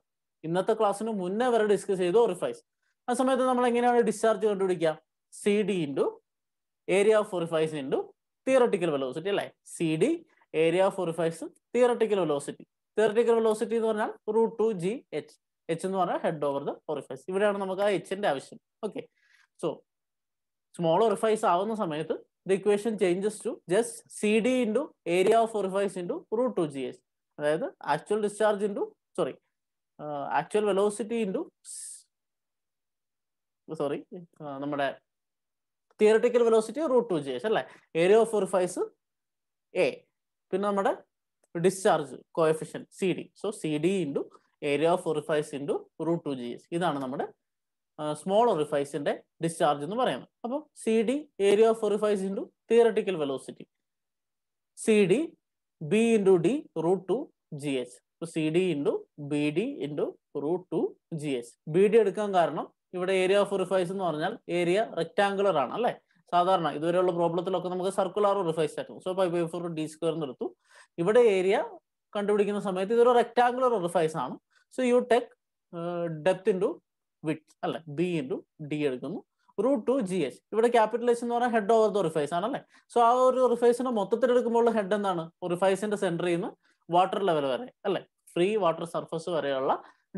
ഇന്നത്തെ ക്ലാസ്സിന് മുന്നേ വരെ ഡിസ്കസ് ചെയ്ത ഓറിഫൈസ് ആ സമയത്ത് നമ്മൾ എങ്ങനെയാണ് ഡിസ്ചാർജ് കണ്ടുപിടിക്കുക C D into area of orifice into theoretical velocity അല്ലെ C D area of orifice theoretical velocity theoretical velocity എന്ന് പറഞ്ഞാൽ root two G H H എന്ന് പറഞ്ഞാൽ ഹെഡ് ഓവർ ദ ഒറിഫൈസ് ഇവിടെയാണ് നമുക്ക് ആ എച്ചിന്റെ ആവശ്യം ഓക്കെ സോ സ്മോൾ ഒറിഫൈസ് ആവുന്ന സമയത്ത് the equation changes to just C D into area of orifice into root two G s അതായത് actual discharge into sorry actual velocity into sorry നമ്മുടെ theoretical velocity root two G S അല്ലേ ഏരിയ ഓഫ് ഒറിഫൈസ് എ പിന്നെ നമ്മുടെ discharge coefficient C d so C D into area of orifice into root two G s ഇതാണ് നമ്മുടെ സ്മോൾ ഒറിഫൈസിന്റെ ഡിസ്ചാർജ് എന്ന് പറയുന്നത് അപ്പോൾ C D area of orifice into theoretical velocity C D B into d root two G h C D into B d into root two G s b d എടുക്കാൻ കാരണം ഇവിടെ ഏരിയ ഓഫ് റിഫൈസ് എന്ന് പറഞ്ഞാൽ ഏരിയ റെക്ടാങ്കുലർ ആണ് അല്ലേ സാധാരണ ഇതുവരെയുള്ള പ്രോബ്ലത്തിലൊക്കെ നമുക്ക് സർക്കുലർ റിഫൈസ് ആയിരുന്നു so pi by four D square എന്ന് എടുത്തു ഇവിടെ ഏരിയ കണ്ടുപിടിക്കുന്ന സമയത്ത് ഇതൊരു റെക്ടാങ്കുലർ റിഫൈസ് ആണ് so you take depth into width അല്ലെ ബി ഇൻറ്റു ഡി എടുക്കുന്നു റൂട്ട് ടു ജി എച്ച് ഇവിടെ ക്യാപിറ്റലൈസ് എന്ന് പറഞ്ഞാൽ ഹെഡ് ഓവർ ദ റിഫൈസ് അല്ലേ സോ ആ ഒരു റിഫൈസിനെ മൊത്തത്തിൽ എടുക്കുമ്പോൾ ഹെഡ് എന്താണ് റിഫൈസിന്റെ സെന്റർ ചെയ്യുന്ന വാട്ടർ ലെവൽ വരെ അല്ലെ ഫ്രീ വാട്ടർ സർഫസ് വരെയുള്ള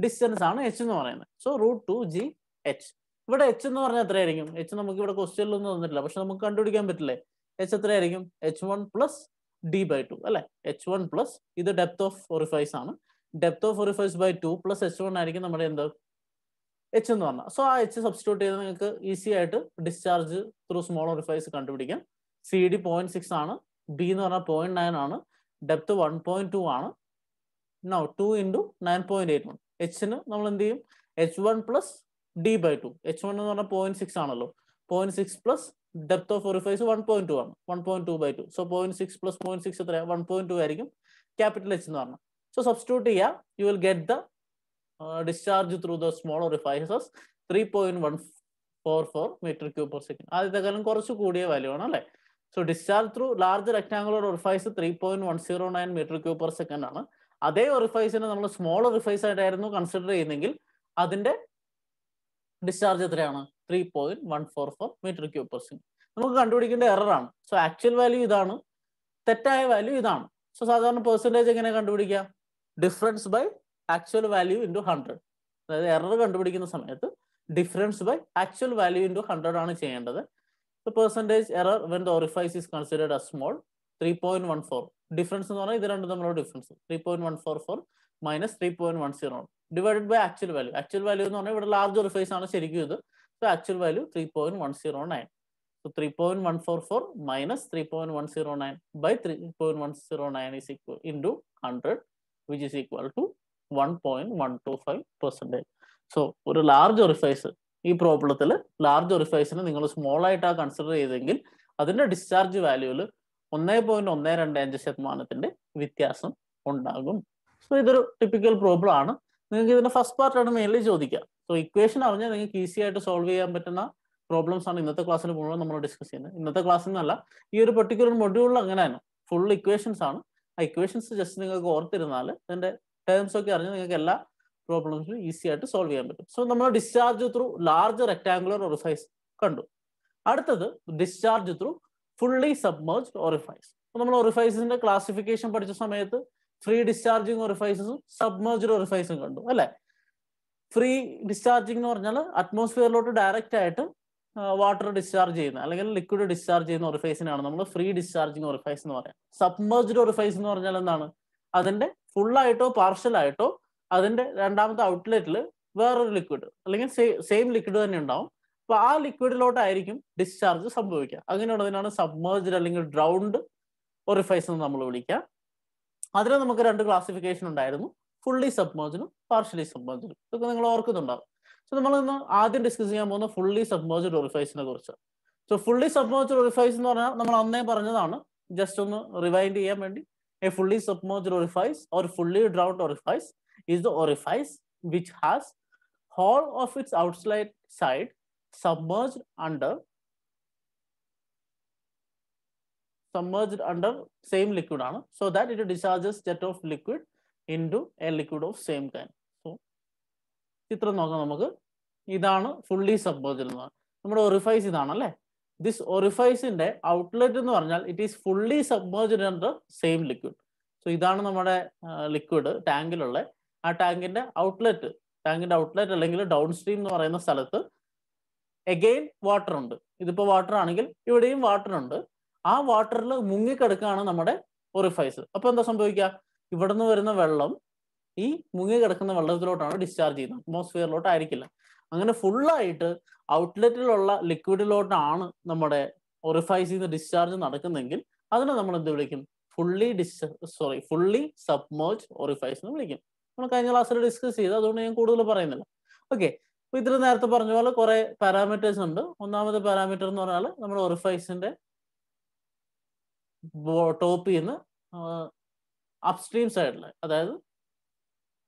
ഡിസ്റ്റൻസ് ആണ് എച്ച് എന്ന് പറയുന്നത് so root two G H ഇവിടെ എച്ച് എന്ന് പറഞ്ഞാൽ എത്രയായിരിക്കും എച്ച് നമുക്ക് ഇവിടെ ക്വസ്റ്റ്യനിലൊന്നും തന്നിട്ടില്ല പക്ഷെ നമുക്ക് കണ്ടുപിടിക്കാൻ പറ്റില്ലേ എച്ച് എത്രയായിരിക്കും H one plus D by two അല്ലെ എച്ച് വൺ പ്ലസ് ഇത് ഡെപ്ത് ഓഫ് റിഫൈസ് ആണ് depth of orifice by two plus H one ആയിരിക്കും നമ്മുടെ എന്ത് എച്ച് എന്ന് പറഞ്ഞാൽ സോ ആ എച്ച് സബ്സ്റ്റിറ്റ്യൂട്ട് ചെയ്ത് നിങ്ങൾക്ക് ഈസി ആയിട്ട് ഡിസ്ചാർജ് ത്രൂ സ്മോൾ ഓറിഫൈസ് കണ്ടുപിടിക്കാം സി ഡി പോയിന്റ് സിക്സ് ആണ് ബി എന്ന് പറഞ്ഞാൽ പോയിന്റ് നയൻ ആണ് ഡെപ്ത് വൺ പോയിന്റ് ടു ആണ് no two into nine point eight one എച്ചിന് നമ്മൾ എന്ത് ചെയ്യും H one plus D by two H one എന്ന് പറഞ്ഞാൽ പോയിന്റ് സിക്സ് ആണല്ലോ point six plus depth of orifice one point two ആണ് one point two by two so point six plus point six എത്രയാണ് വൺ പോയിന്റ് ടു ആയിരിക്കും ക്യാപിറ്റൽ എച്ച് എന്ന് പറഞ്ഞാൽ സോ സബ്സ്റ്റിറ്റ്യൂട്ട് ചെയ്യുക you will get the discharge through the smaller orifices three point one four four metre cube per second ആദ്യത്തെക്കാലം കുറച്ച് കൂടിയ വാല്യൂ ആണ് അല്ലേ so discharge through large rectangular orifice three point one zero nine metre cube per second ആണ് അതേ ഒറിഫൈസിനെ നമ്മൾ സ്മോൾ ഒറിഫൈസ് ആയിട്ടായിരുന്നു കൺസിഡർ ചെയ്യുന്നെങ്കിൽ അതിന്റെ ഡിസ്ചാർജ് എത്രയാണ് three point one four four metre cube per second നമുക്ക് കണ്ടുപിടിക്കേണ്ട എററാണ് സോ ആക്ച്വൽ വാല്യൂ ഇതാണ് തെറ്റായ വാല്യൂ ഇതാണ് സോ സാധാരണ പെർസെൻറ്റേജ് എങ്ങനെ കണ്ടുപിടിക്കുക difference by actual value into 100. That is error contributing in the difference by actual value into 100 on a chain. The percentage error when the orifice is considered as small 3.14. Difference is only there under the more difference 3.144 minus 3.10 divided by actual value. Actual value is only a large orifice on a series. So actual value 3.109. So 3.144 minus 3.109 by 3.109 is equal into 100. which is equal to 1.125 percentage. So, ഒരു ലാർജ് ഒറിഫൈസ് ഈ പ്രോബ്ലത്തിൽ ലാർജ് ഒറിഫൈസിന് നിങ്ങൾ സ്മോൾ ആയിട്ട് കൺസിഡർ ചെയ്തെങ്കിൽ അതിന്റെ ഡിസ്ചാർജ് വാല്യൂവിൽ ഒന്നേ പോയിന്റ് ഒന്നേ രണ്ട് അഞ്ച് ശതമാനത്തിന്റെ വ്യത്യാസം ഉണ്ടാകും സോ ഇതൊരു ടിപ്പിക്കൽ പ്രോബ്ലം ആണ് നിങ്ങൾക്ക് ഇതിന്റെ ഫസ്റ്റ് പാർട്ടാണ് മെയിൻലി ചോദിക്കുക സോ ഇക്വേഷൻ അറിഞ്ഞാൽ നിങ്ങൾക്ക് ഈസി ആയിട്ട് സോൾവ് ചെയ്യാൻ പറ്റുന്ന പ്രോബ്ലംസ് ആണ് ഇന്നത്തെ ക്ലാസ്സിൽ മുഴുവൻ നമ്മൾ ഡിസ്കസ് ചെയ്യുന്നത് ഇന്നത്തെ ക്ലാസ്സിൽ നിന്നല്ല ഈ ഒരു പെർട്ടിക്കുലർ മൊഡ്യൂളിൽ അങ്ങനെയാണ് ഫുൾ ഇക്വേഷൻസ് ആണ് ആ ഇക്വേഷൻസ് ജസ്റ്റ് നിങ്ങൾക്ക് ഓർത്തിരുന്നാൽ അതിന്റെ ടേംസ് ഒക്കെ അറിഞ്ഞ് നിങ്ങൾക്ക് എല്ലാ പ്രോബ്ലംസും ഈസി ആയിട്ട് സോൾവ് ചെയ്യാൻ പറ്റും സോ നമ്മൾ discharge through large rectangular orifice കണ്ടു അടുത്തത് discharge through fully submerge orifice നമ്മൾ ഒറിഫൈസിന്റെ ക്ലാസിഫിക്കേഷൻ പഠിച്ച സമയത്ത് ഫ്രീ ഡിസ്ചാർജിങ് ഒറിഫൈസും സബ്മേർജ്ഡ് ഒറിഫൈസും കണ്ടു അല്ലെ ഫ്രീ ഡിസ്ചാർജിങ് എന്ന് പറഞ്ഞാൽ അറ്റ്മോസ്ഫിയറിലോട്ട് ഡയറക്റ്റ് ആയിട്ട് വാട്ടർ ഡിസ്ചാർജ് ചെയ്യുന്ന അല്ലെങ്കിൽ ലിക്വിഡ് ഡിസ്ചാർജ് ചെയ്യുന്ന ഒറിഫൈസിനാണ് നമ്മൾ ഫ്രീ ഡിസ്ചാർജിങ് ഓറിഫൈസ് എന്ന് പറയാം സബ്മേർജ്ഡ് ഓറിഫൈസ് എന്ന് പറഞ്ഞാൽ എന്താണ് അതിന്റെ ഫുള്ളായിട്ടോ പാർഷ്യലായിട്ടോ അതിന്റെ രണ്ടാമത്തെ ഔട്ട്ലെറ്റിൽ വേറൊരു ലിക്വിഡ് അല്ലെങ്കിൽ സെയിം ലിക്വിഡ് തന്നെ ഉണ്ടാവും അപ്പൊ ആ ലിക്വിഡിലോട്ടായിരിക്കും ഡിസ്ചാർജ് സംഭവിക്കുക അങ്ങനെയുള്ളതിനാണ് സബ്മേർജ്ഡ് അല്ലെങ്കിൽ ഡ്രൗണ്ട് ഓറിഫൈസ് എന്ന് നമ്മൾ വിളിക്കുക അതിന് നമുക്ക് രണ്ട് ക്ലാസിഫിക്കേഷൻ ഉണ്ടായിരുന്നു ഫുള്ളി സബ്മേർജിനും പാർഷ്യലി സബ്മേർജിനും ഇതൊക്കെ നിങ്ങൾ ഓർക്കുന്നുണ്ടാവും സോ നമ്മൾ ഇന്ന് ആദ്യം ഡിസ്കസ് ചെയ്യാൻ പോകുന്ന ഫുള്ളി സബ്മേർജ്ഡ് ഒറിഫൈസിനെ കുറിച്ച് സോ ഫുള്ളി സബ്മേർജ്ഡ് ഒറിഫൈസ് എന്ന് പറഞ്ഞാൽ നമ്മൾ അന്നേ പറഞ്ഞതാണ് ജസ്റ്റ് ഒന്ന് റിവൈൻഡ് ചെയ്യാൻ വേണ്ടി a fully submerged orifice or fully drowned orifice is the orifice which has whole of its outside side submerged under submerged under same liquid ആണ് so that it discharges jet of liquid into a liquid of same kind so ചിത്രം നോക്കാം നമുക്ക് ഇതാണ് ഫുള്ളി സംഭവിച്ചിരുന്നത് നമ്മുടെ ഒറിഫൈസ് ഇതാണ് അല്ലേ ദിസ് ഒറിഫൈസിന്റെ ഔട്ട്ലെറ്റ് എന്ന് പറഞ്ഞാൽ it is fully submerged in same liquid so ഇതാണ് നമ്മുടെ ലിക്വിഡ് ടാങ്കിലുള്ള ആ ടാങ്കിന്റെ ഔട്ട്ലെറ്റ് ടാങ്കിന്റെ ഔട്ട്ലെറ്റ് അല്ലെങ്കിൽ ഡൗൺ സ്ട്രീം എന്ന് പറയുന്ന സ്ഥലത്ത് എഗെയിൻ വാട്ടർ ഉണ്ട് ഇതിപ്പോ വാട്ടർ ആണെങ്കിൽ ഇവിടെയും വാട്ടർ ഉണ്ട് ആ വാട്ടറിൽ മുങ്ങിക്കിടക്കുകയാണ് നമ്മുടെ ഒറിഫൈസ് അപ്പോൾ എന്താ സംഭവിക്കുക ഇവിടെ നിന്ന് വരുന്ന വെള്ളം ഈ മുങ്ങി കിടക്കുന്ന വെള്ളത്തിലോട്ടാണ് ഡിസ്ചാർജ് ചെയ്യുന്നത് അറ്റ്മോസ്ഫിയറിലോട്ടായിരിക്കില്ല അങ്ങനെ ഫുള്ളായിട്ട് ഔട്ട്ലെറ്റിലുള്ള ലിക്വിഡിലോട്ടാണ് നമ്മുടെ ഒറിഫൈസിൽ നിന്ന് ഡിസ്ചാർജ് നടക്കുന്നെങ്കിൽ അതിനെ നമ്മൾ എന്ത് വിളിക്കും fully dis sorry fully submerge orifice എന്ന് വിളിക്കും നമ്മൾ കഴിഞ്ഞ ക്ലാസ്സിൽ ഡിസ്കസ് ചെയ്തു അതുകൊണ്ട് ഞാൻ കൂടുതൽ പറയുന്നില്ല ഓക്കെ അപ്പൊ ഇതിൽ നേരത്തെ പറഞ്ഞ പോലെ കുറെ പാരാമീറ്റേഴ്സ് ഉണ്ട് ഒന്നാമത്തെ പാരാമീറ്റർ എന്ന് പറഞ്ഞാൽ നമ്മുടെ ഒറിഫൈസിന്റെ ടോപ്പിൽ നിന്ന് അപ്സ്ട്രീം സൈഡിലെ അതായത്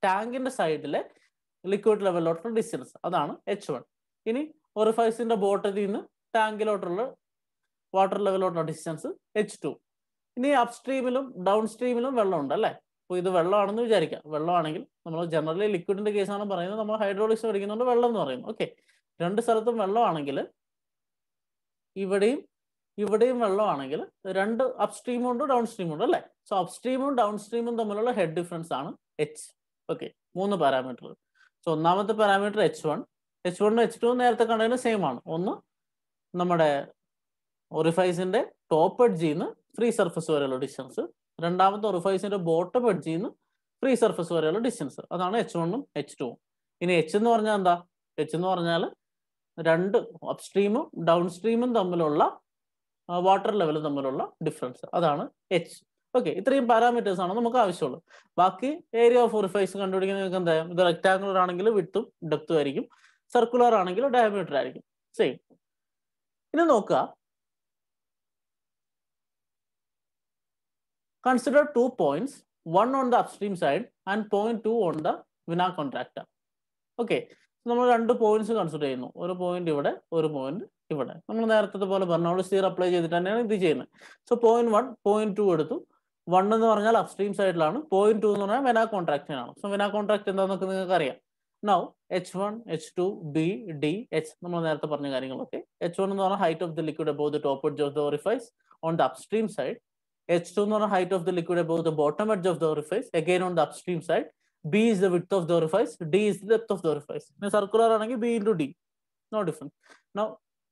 ടാങ്കിന്റെ സൈഡിലെ ലിക്വിഡ് ലെവലിലോട്ടുള്ള ഡിസ്റ്റൻസ് അതാണ് എച്ച് വൺ ഇനി ഒറിഫൈസിന്റെ ബോട്ടിൽ നിന്ന് ടാങ്കിലോട്ടുള്ള വാട്ടർ ലെവലിലോട്ടുള്ള ഡിസ്റ്റൻസ് എച്ച് ടു ഇനി അപ്സ്ട്രീമിലും ഡൗൺ സ്ട്രീമിലും വെള്ളമുണ്ട് അല്ലേ അപ്പോൾ ഇത് വെള്ളമാണെന്ന് വിചാരിക്കാം വെള്ളമാണെങ്കിൽ നമ്മൾ ജനറലി ലിക്വിഡിന്റെ കേസാണ് പറയുന്നത് നമ്മൾ ഹൈഡ്രോളിക്സ് പഠിക്കുന്നതുകൊണ്ട് വെള്ളം എന്ന് പറയും ഓക്കെ രണ്ട് സ്ഥലത്തും വെള്ളമാണെങ്കിൽ ഇവിടെയും ഇവിടെയും വെള്ളമാണെങ്കിൽ രണ്ട് അപ്സ്ട്രീമും ഉണ്ട് ഡൗൺ സ്ട്രീമും ഉണ്ട് അല്ലേ സോ അപ്സ്ട്രീമും ഡൗൺ സ്ട്രീമും തമ്മിലുള്ള ഹെഡ് ഡിഫറൻസ് ആണ് എച്ച് ഓക്കെ മൂന്ന് പാരാമീറ്റർ സോ ഒന്നാമത്തെ parameter H one H one H two നേരത്തെ കണ്ടതിന് സെയിം ആണ് ഒന്ന് നമ്മുടെ ഒറിഫൈസിന്റെ ടോപ്പ് എഡ്ജിന്ന് ഫ്രീ സർഫസ് വരെയുള്ള ഡിസ്റ്റൻസ് രണ്ടാമത്തെ ഒറിഫൈസിന്റെ ബോട്ടം എഡ്ജിന്ന് ഫ്രീ സർഫസ് വരെയുള്ള ഡിസ്റ്റൻസ് അതാണ് എച്ച് വണ്ണും എച്ച് ടുവും ഇനി എച്ച് എന്ന് പറഞ്ഞാൽ എന്താ എച്ച് എന്ന് പറഞ്ഞാൽ രണ്ട് അപ്സ്ട്രീമും ഡൗൺ സ്ട്രീമും തമ്മിലുള്ള വാട്ടർ ലെവലും തമ്മിലുള്ള ഡിഫറൻസ് അതാണ് എച്ച് ഓക്കെ ഇത്രയും പാരാമീറ്റേഴ്സ് ആണ് നമുക്ക് ആവശ്യമുള്ളത് ബാക്കി ഏരിയ ഓഫ് റിഫൈസ് കണ്ടുപിടിക്കാൻ നിങ്ങൾക്ക് എന്താ ഇത് റെക്ടാങ്കുലർ ആണെങ്കിൽ വിട്ടും ഡെപ്തും ആയിരിക്കും സർക്കുലർ ആണെങ്കിൽ ഡയമീറ്റർ ആയിരിക്കും സെയിം ഇനി നോക്കുക consider two points one on the upstream side and point two on the vena contracta okay നമ്മൾ രണ്ട് പോയിന്റ്സ് കൺസിഡർ ചെയ്യുന്നു ഒരു പോയിന്റ് ഇവിടെ ഒരു പോയിന്റ് ഇവിടെ നമ്മൾ നേരത്തെ പോലെ പറഞ്ഞു നമ്മൾ അപ്ലൈ ചെയ്തിട്ട് തന്നെയാണ് ഇത് ചെയ്യുന്നത് so point one point two എടുത്തു വൺ എന്ന് പറഞ്ഞാൽ അപ്സ്ട്രീം സൈഡിലാണ് പോയിന്റ് ടു എന്ന് പറഞ്ഞാൽ വെന കോൺട്രാക്ഷൻ ആണ് സോ വെന കോൺട്രാക്ട് എന്താണെന്നൊക്കെ നിങ്ങൾക്ക് അറിയാം now H one H two B D H നമ്മൾ നേരത്തെ പറഞ്ഞ കാര്യങ്ങളൊക്കെ എച്ച് വൺ എന്ന് പറഞ്ഞാൽ height of the liquid above the top edge of the orifice on the upstream side H two എന്ന് പറഞ്ഞാൽ height of the liquid above the bottom edge of the orifice again on the upstream side B is the width of the orifice D is the length of the orifice circular ആണെങ്കിൽ B into D no difference no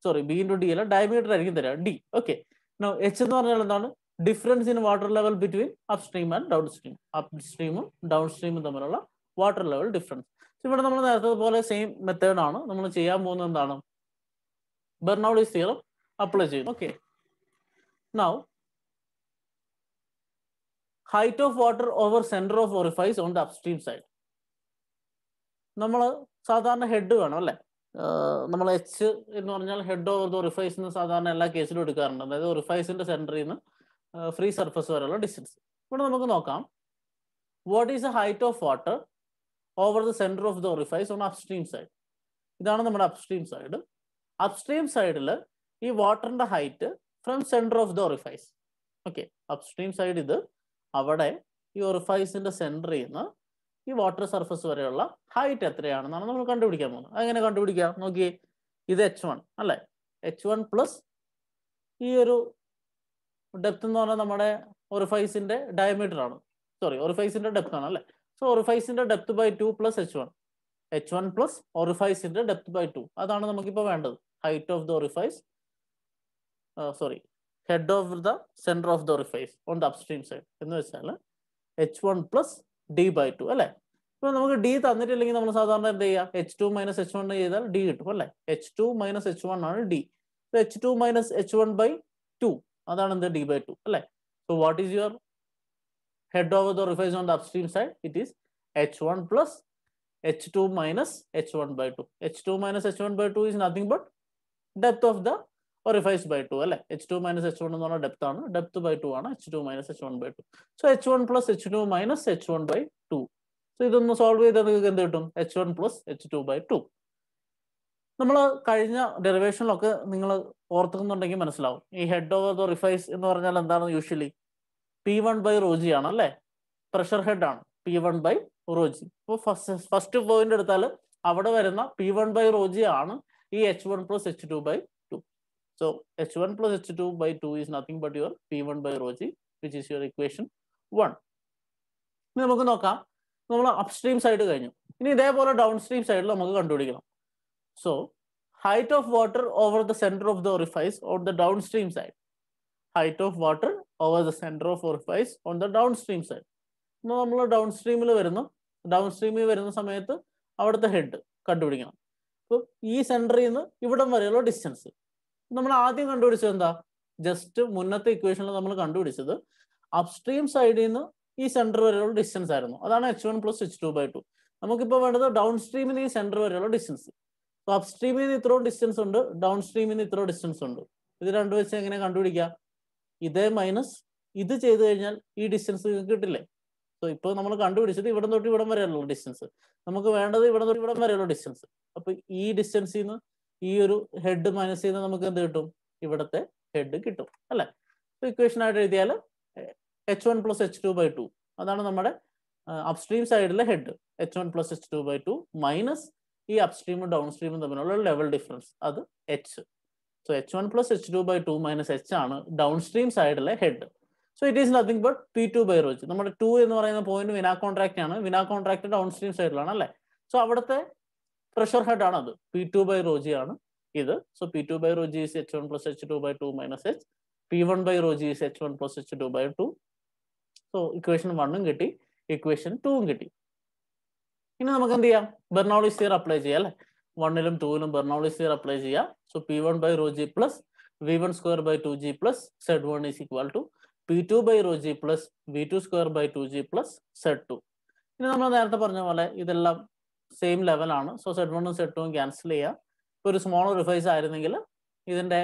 sorry B into D അല്ല ഡയമീറ്റർ ആയിരിക്കും തരാം ഡി ഓക്കെ നോ എച്ച് എന്ന് പറഞ്ഞാൽ എന്താണ് difference in water level between up stream and down stream up സ്ട്രീമും ഡൗൺ സ്ട്രീമും തമ്മിലുള്ള വാട്ടർ ലെവൽ ഡിഫറൻസ് ഇവിടെ നമ്മൾ നേരത്തെ പോലെ സെയിം ആണ് നമ്മൾ ചെയ്യാൻ പോകുന്നത് എന്താണ് ബെർണൌളി തിയറം അപ്ലൈ ചെയ്യും okay now height of water over centre of orifice on the upstream side നമ്മൾ സാധാരണ ഹെഡ് വേണം അല്ലേ നമ്മൾ എച്ച് എന്ന് പറഞ്ഞാൽ ഹെഡ് ഓവർ ദ ഒറിഫൈസ് സാധാരണ എല്ലാ കേസിലും എടുക്കാറുണ്ട് അതായത് ഒറിഫൈസിന്റെ സെന്ററിൽ നിന്ന് ഫ്രീ സർഫസ് വരെയുള്ള ഡിസ്റ്റൻസ് ഇവിടെ നമുക്ക് നോക്കാം what is the height of water over the centre of the orifice on upstream side ഇതാണ് നമ്മുടെ അപ്സ്ട്രീം സൈഡ് അപ്സ്ട്രീം സൈഡിൽ ഈ വാട്ടറിന്റെ height from centre of the orifice okay upstream side ഇത് അവിടെ ഈ ഓറിഫൈസിന്റെ സെന്ററിൽ നിന്ന് ഈ വാട്ടർ സർഫസ് വരെയുള്ള ഹൈറ്റ് എത്രയാണെന്നാണ് നമ്മൾ കണ്ടുപിടിക്കാൻ പോകുന്നത് അതെങ്ങനെ കണ്ടുപിടിക്കാം നോക്കിയേ ഇത് എച്ച് വൺ അല്ലേ എച്ച് വൺ പ്ലസ് ഈ ഒരു ഡെപ്ത് എന്ന് പറഞ്ഞാൽ നമ്മുടെ ഒറിഫൈസിന്റെ ഡയമീറ്റർ ആണ് സോറി ഒറിഫൈസിന്റെ ഡെപ്ത് ആണ് അല്ലെ സോ ഒറിഫൈസിന്റെ depth by two plus H one H one plus ഒറിഫൈസിന്റെ ഡെപ്ത് ബൈ ടു അതാണ് നമുക്കിപ്പോൾ വേണ്ടത് height of the orifice sorry head of the centre of the orifice on the upstream side എന്ന് വെച്ചാൽ H one plus D by two അല്ലേ ഇപ്പൊ നമുക്ക് ഡി തന്നിട്ടില്ലെങ്കിൽ നമ്മൾ സാധാരണ എന്ത് ചെയ്യുക H two minus H one ചെയ്താൽ ഡി കിട്ടും അല്ലെ H two minus H one ആണ് D H two minus H one by two the d by 2. So what is your head over the reference on the upstream side? It is h1 plus h2 minus h1 by 2. h2 minus h1 by 2 is nothing but depth of the or if orifice by 2. h2 minus h1 is depth on depth by 2 h2 minus h1 by 2. So h1 plus h2 minus h1 by 2. So this is solve with h1 plus h2 by 2. നമ്മൾ കഴിഞ്ഞ ഡെറിവേഷനിലൊക്കെ നിങ്ങൾ ഓർത്തുന്നുണ്ടെങ്കിൽ മനസ്സിലാവും ഈ ഹെഡ് ഓവർ ദ റിഫൈസ് എന്ന് പറഞ്ഞാൽ എന്താണ് usually P one by rho g ആണ് അല്ലേ പ്രഷർ ഹെഡ് ആണ് പി വൺ ബൈ റോജി അപ്പോൾ ഫസ്റ്റ് ഫസ്റ്റ് പോയിന്റ് എടുത്താൽ അവിടെ വരുന്ന പി വൺ ബൈ റോജി ആണ് ഈ H one plus H two by two so H one plus H two by two is nothing but your P one by rho g which is your equation one ഇനി നമുക്ക് നോക്കാം നമ്മൾ അപ്സ്ട്രീം സൈഡ് കഴിഞ്ഞു ഇനി ഇതേപോലെ ഡൗൺ സ്ട്രീം സൈഡിൽ നമുക്ക് കണ്ടുപിടിക്കണം So height of water over the center of the orifice on the downstream side. Height of water over the center of orifice on the downstream side. എന്നാൽ നമ്മൾ ഡൗൺ സ്ട്രീമിൽ വരുന്ന ഡൗൺ സ്ട്രീമിൽ വരുന്ന സമയത്ത് അവിടുത്തെ ഹെഡ് കണ്ടുപിടിക്കണം അപ്പം ഈ സെൻറ്ററിൽ നിന്ന് ഇവിടം വരെയുള്ള ഡിസ്റ്റൻസ് നമ്മൾ ആദ്യം കണ്ടുപിടിച്ചത് എന്താ ജസ്റ്റ് മുന്നത്തെ ഇക്വേഷനിൽ നമ്മൾ കണ്ടുപിടിച്ചത് അപ്സ്ട്രീം സൈഡിൽ നിന്ന് ഈ സെൻറ്റർ വരെയുള്ള ഡിസ്റ്റൻസ് ആയിരുന്നു അതാണ് H one plus H two by two നമുക്കിപ്പോൾ വേണ്ടത് ഡൗൺ സ്ട്രീമിൽ ഈ സെൻറ്റർ വരെയുള്ള ഡിസ്റ്റൻസ് അപ്പൊ അപ് സ്ട്രീമിൽ നിന്ന് ഇത്രയും ഡിസ്റ്റൻസ് ഉണ്ട് ഡൗൺ സ്ട്രീമിൽ നിന്ന് ഇത്രയും ഡിസ്റ്റൻസ് ഉണ്ട് ഇത് രണ്ടു വെച്ച് എങ്ങനെ കണ്ടുപിടിക്കാം ഇതേ മൈനസ് ഇത് ചെയ്തു കഴിഞ്ഞാൽ ഈ ഡിസ്റ്റൻസ് കിട്ടില്ലേ സോ ഇപ്പൊ നമ്മൾ കണ്ടുപിടിച്ചത് ഇവിടെ തൊട്ട് ഇവിടം വരെയുള്ള ഡിസ്റ്റൻസ് നമുക്ക് വേണ്ടത് ഇവിടെ തൊട്ട് ഇവിടം വരെയുള്ള ഡിസ്റ്റൻസ് അപ്പൊ ഈ ഡിസ്റ്റൻസിൽ നിന്ന് ഈ ഒരു ഹെഡ് മൈനസ് ചെയ്യുന്ന നമുക്ക് എന്ത് കിട്ടും ഇവിടത്തെ ഹെഡ് കിട്ടും അല്ലെ ഇക്വേഷൻ ആയിട്ട് എഴുതിയാൽ H one plus H two by two അതാണ് നമ്മുടെ അപ്സ്ട്രീം സൈഡിലെ head H one plus H two by two minus ഈ അപ്സ്ട്രീമും ഡൗൺ സ്ട്രീമും തമ്മിലുള്ള ലെവൽ ഡിഫറൻസ് അത് H so H one plus H two by two minus H ആണ് ഡൗൺ സ്ട്രീം സൈഡിലെ head so it is nothing but P two by rho g നമ്മുടെ ടു എന്ന് പറയുന്ന പോയിന്റ് വിനാ കോൺട്രാക്ട് ആണ് വിനാ കോൺട്രാക്ട് ഡൗൺ സ്ട്രീം സൈഡിലാണ് അല്ലെ സോ അവിടുത്തെ പ്രഷർ ഹെഡ് ആണ് അത് പി ടു ബൈ റോജി ആണ് ഇത് so P two by rho g is H one plus H two by two minus H P one by rho g is H one plus H two by two so equation വണ്ണും കിട്ടി ഇക്വേഷൻ ടൂവും കിട്ടി ഇനി നമുക്ക് എന്ത് ചെയ്യാം ബെർണോളിസ് തിയർ അപ്ലൈ ചെയ്യാം അല്ലെ വണ്ണിലും ടൂവിലും ബെർണോളിസ് തിയർ അപ്ലൈ ചെയ്യാം so P one by rho G plus V one square by two G plus zed one is equal to P two by rho G plus V two square by two G plus zed two ഇനി നമ്മൾ നേരത്തെ പറഞ്ഞ പോലെ ഇതെല്ലാം സെയിം ലെവലാണ് സോ സെഡ് വണ്ണും സെഡ് ടുവും ക്യാൻസൽ ചെയ്യാം ഇപ്പൊ ഒരു സ്മോൾ റിഫൈസ് ആയിരുന്നെങ്കിൽ ഇതിന്റെ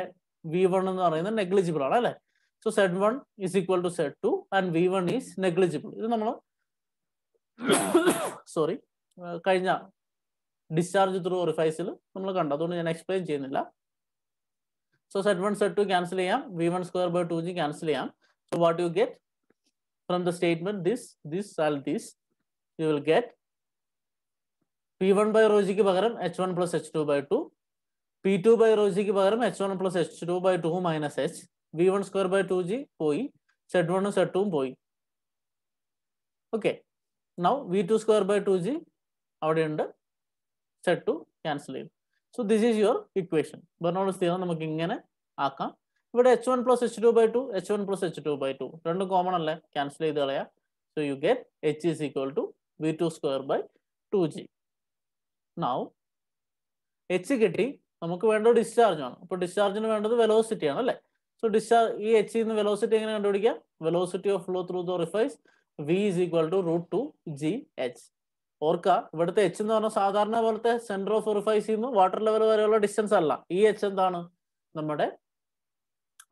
വി വൺ എന്ന് പറയുന്നത് നെഗ്ലിജിബിൾ ആണ് അല്ലെ so zed one is equal to zed two and V one is negligible ഇത് നമ്മൾ സോറി ಕೈನ್ಯಾ ಡಿಸ್ಚಾರ್ಜ್ ತ್ರೂ ರೆಸಿಸ್ಟೆನ್ಸ್ ನಮಗ ಕಂಡ ಅದನ್ನ ನಾನು ಎಕ್ಸ್ಪ್ಲೈನ್ చేయಲಿಲ್ಲ ಸೋ ಸಡ್ವಾನ್ಸಡ್ ಟು ಕ್ಯಾನ್ಸಲ್ ಏಯಂ V one square by 2g cancel ಏಯಂ so what you get from the statement this this all this you will get P1 by ರೋಜಿಕ್ ಪದರಂ H1 + H2 by 2 P2 by ರೋಜಿಕ್ ಪದರಂ H1 + H2 by 2 - H V one square by 2g ಪೋಇ Z1 ಊ Z2 ಊ ಪೋಇ okay now V2 square by 2g അവിടെയുണ്ട് സെറ്റ് ടു ക്യാൻസൽ ചെയ്തു so this is your equation Bernoulli സ്ഥിരം നമുക്ക് ഇങ്ങനെ ആക്കാം ഇവിടെ H one plus H two by two H one plus H two by two രണ്ടും കോമൺ അല്ലേ ക്യാൻസൽ ചെയ്ത് കളയാ so you get H is equal to B two square by two G നാവും എച്ച് കിട്ടി നമുക്ക് വേണ്ടത് ഡിസ്ചാർജ് ആണ് അപ്പൊ ഡിസ്ചാർജിന് വേണ്ടത് വെലോസിറ്റി ആണ് അല്ലേ സോ ഡിസ്ചാർജ് ഈ എച്ച് ഇന്ന് വെലോസിറ്റി എങ്ങനെ കണ്ടുപിടിക്കാം velocity of flow through the orifice V is equal to root two G H ഓർക്കുക ഇവിടുത്തെ എച്ച് എന്ന് പറഞ്ഞാൽ സാധാരണ പോലത്തെ സെന്റർ ഓഫ് റിഫൈസിൽ വാട്ടർ ലെവൽ വരെയുള്ള ഡിസ്റ്റൻസ് അല്ല ഈ എച്ച് എന്താണ് നമ്മുടെ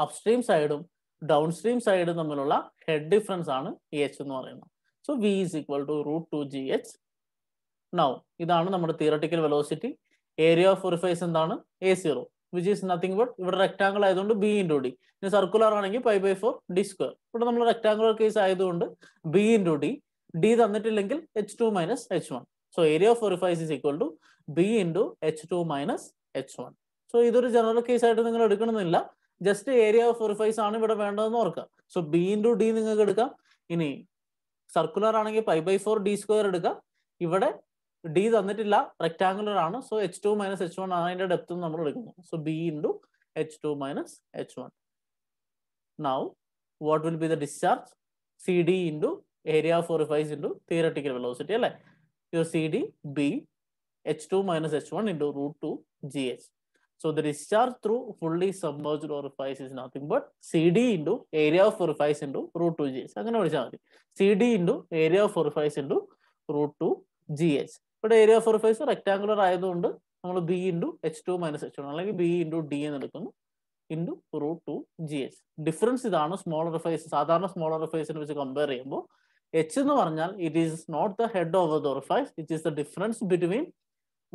അപ്സ്ട്രീം സൈഡും ഡൗൺ സ്ട്രീം സൈഡും തമ്മിലുള്ള ഹെഡ് ഡിഫറൻസ് ആണ് ഈ എച്ച് എന്ന് പറയുന്നത് so V is equal to root two G H now ഇതാണ് നമ്മുടെ theoretical velocity area of orifice എന്താണ് a zero which is nothing but ഇവിടെ റെക്ടാങ്കിൾ ആയതുകൊണ്ട് ബി ഇൻറ്റു ഡി ഇനി സർക്കുലർ ആണെങ്കിൽ five by four D square ഇവിടെ നമ്മൾ റെക്ടാങ്കുലർ കേസ് ആയതുകൊണ്ട് ബി ഇൻറ്റു ഡി ഡി തന്നിട്ടില്ലെങ്കിൽ H two minus H one so area of orifice is equal to B into H two minus H one so ഇതൊരു ജനറൽ കേസ് ആയിട്ട് നിങ്ങൾ എടുക്കണമെന്നില്ല ജസ്റ്റ് ഏരിയ ഓഫ് ഒറിഫൈസ് ആണ് ഇവിടെ വേണ്ടതെന്ന് ഓർക്കുക സോ ബി ഇൻറ്റു ഡി നിങ്ങൾക്ക് എടുക്കാം ഇനി സർക്കുലർ ആണെങ്കിൽ five by four D square എടുക്കുക ഇവിടെ ഡി തന്നിട്ടില്ല റെക്ടാങ്കുലർ ആണ് so H two minus H one അതിന്റെ ഡെപ്ത് നമ്മൾ എടുക്കുന്നു so B into H two minus H one now what will be the discharge C D into area of into velocity അല്ലേ you C D B H two minus H one into root two G H so the discharge through fully through orifice is nothing but C D into area of of into root two G H അങ്ങനെ വിളിച്ചാൽ മതി C D into area of orifice into root two G H ഇവിടെ ഏരിയ ഓഫ് ഒറിഫൈസ് റെക്ടാങ്കുലർ ആയതുകൊണ്ട് നമ്മൾ B into H two minus H one അല്ലെങ്കിൽ ബി ഇൻറ്റു ഡി എന്ന് എടുക്കുന്നു into root two G H difference ഇതാണ് സ്മോൾ ഓറിഫൈസ് സാധാരണ സ്മോൾ ഓറിഫൈസിനെ വെച്ച് കമ്പയർ ചെയ്യുമ്പോൾ എച്ച് എന്ന് പറഞ്ഞാൽ it is not the head of the orifice it is the difference between